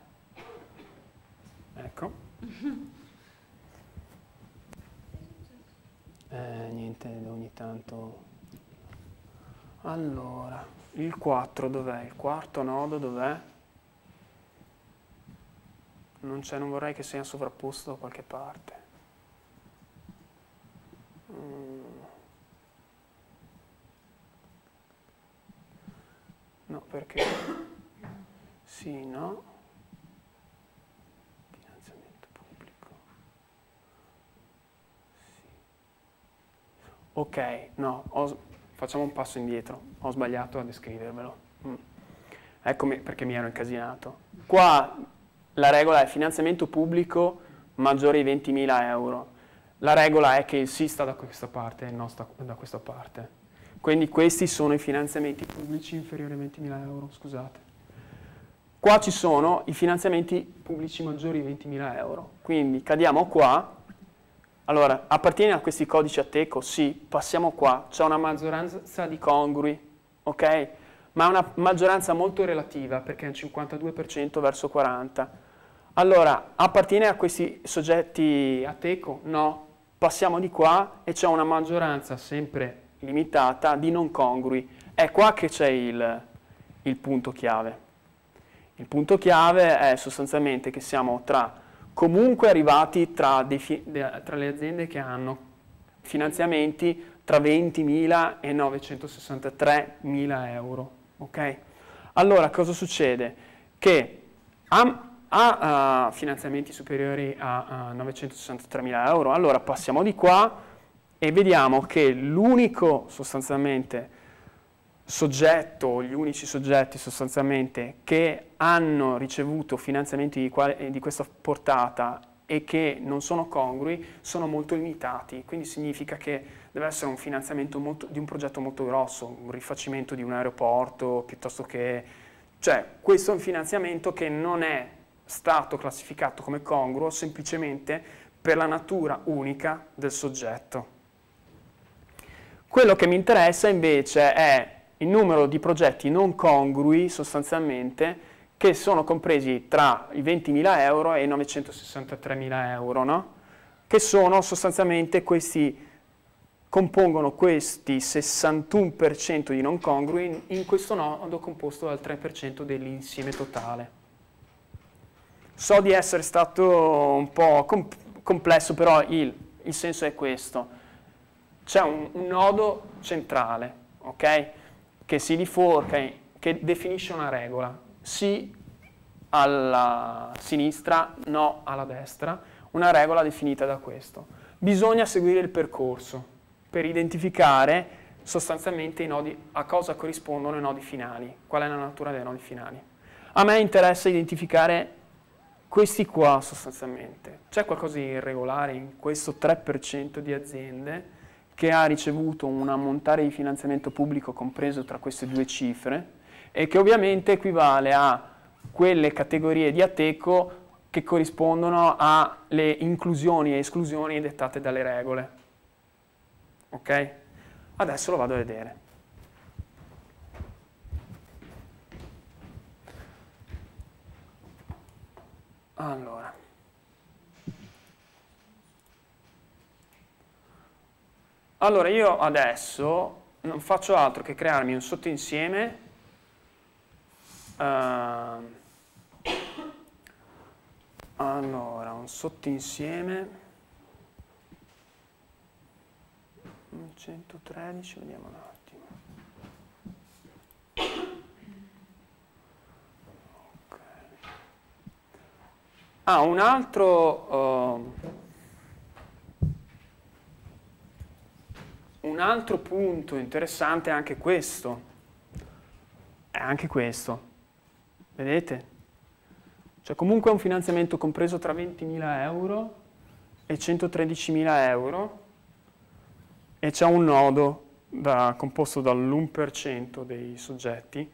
ecco. Eh, niente, ogni tanto... Allora, il 4 dov'è? Il quarto nodo dov'è? Non c'è, non vorrei che sia sovrapposto da qualche parte. Mm. No, perché sì, no. Finanziamento pubblico. Sì. Ok, no, ho, facciamo un passo indietro. Ho sbagliato a descrivervelo. Mm. Eccomi perché mi ero incasinato. Qua la regola è finanziamento pubblico maggiore di 20.000 euro la regola è che il sì sta da questa parte e il no sta da questa parte. Quindi questi sono i finanziamenti pubblici inferiori a 20.000 euro, scusate. Qua ci sono i finanziamenti pubblici maggiori di 20.000 euro. Quindi cadiamo qua. Allora, appartiene a questi codici Ateco? Sì, passiamo qua. C'è una maggioranza di congrui, ok? Ma è una maggioranza molto relativa perché è un 52% verso 40%. Allora, appartiene a questi soggetti Ateco? No, passiamo di qua e c'è una maggioranza sempre limitata di non congrui. È qua che c'è il, il punto chiave. Il punto chiave è sostanzialmente che siamo tra comunque arrivati tra, dei, tra, le aziende che hanno finanziamenti tra 20.000 e 963.000 euro. Okay? Allora cosa succede? Che a, ha uh, finanziamenti superiori a uh, 963.000 euro, allora passiamo di qua e vediamo che l'unico sostanzialmente soggetto, gli unici soggetti sostanzialmente che hanno ricevuto finanziamenti di, quale, di questa portata e che non sono congrui sono molto limitati, quindi significa che deve essere un finanziamento molto, di un progetto molto grosso, un rifacimento di un aeroporto piuttosto che... cioè questo è un finanziamento che non è stato classificato come congruo semplicemente per la natura unica del soggetto. Quello che mi interessa invece è il numero di progetti non congrui sostanzialmente che sono compresi tra i 20.000 euro e i 963.000 euro, no? che sono sostanzialmente questi, compongono questi 61% di non congrui in questo nodo composto dal 3% dell'insieme totale. So di essere stato un po' complesso, però il, il senso è questo. C'è un, un, nodo centrale, ok? Che si biforca, che definisce una regola. Sì alla sinistra, no alla destra. Una regola definita da questo. Bisogna seguire il percorso per identificare sostanzialmente i nodi, a cosa corrispondono i nodi finali, qual è la natura dei nodi finali. A me interessa identificare questi qua sostanzialmente. C'è qualcosa di irregolare in questo 3% di aziende che ha ricevuto un ammontare di finanziamento pubblico compreso tra queste due cifre e che ovviamente equivale a quelle categorie di ATECO che corrispondono alle inclusioni e esclusioni dettate dalle regole. Ok? Adesso lo vado a vedere. Allora. Allora io adesso non faccio altro che crearmi un sottoinsieme uh, allora un sottoinsieme 113 vediamo un attimo Ah, un altro, uh, un altro punto interessante è anche questo. È anche questo. Vedete? Cioè comunque è un finanziamento compreso tra 20.000 euro e 113.000 euro e c'è un nodo da, composto dall'1% dei soggetti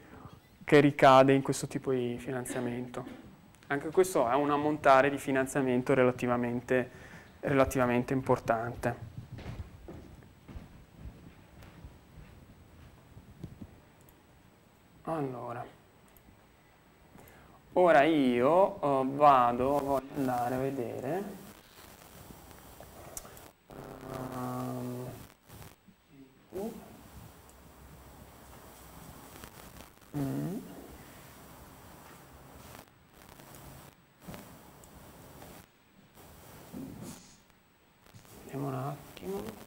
che ricade in questo tipo di finanziamento. Anche questo ha un ammontare di finanziamento relativamente, relativamente importante. Allora, ora io oh, vado, voglio andare a vedere. Um, uh. mm. でもな昨日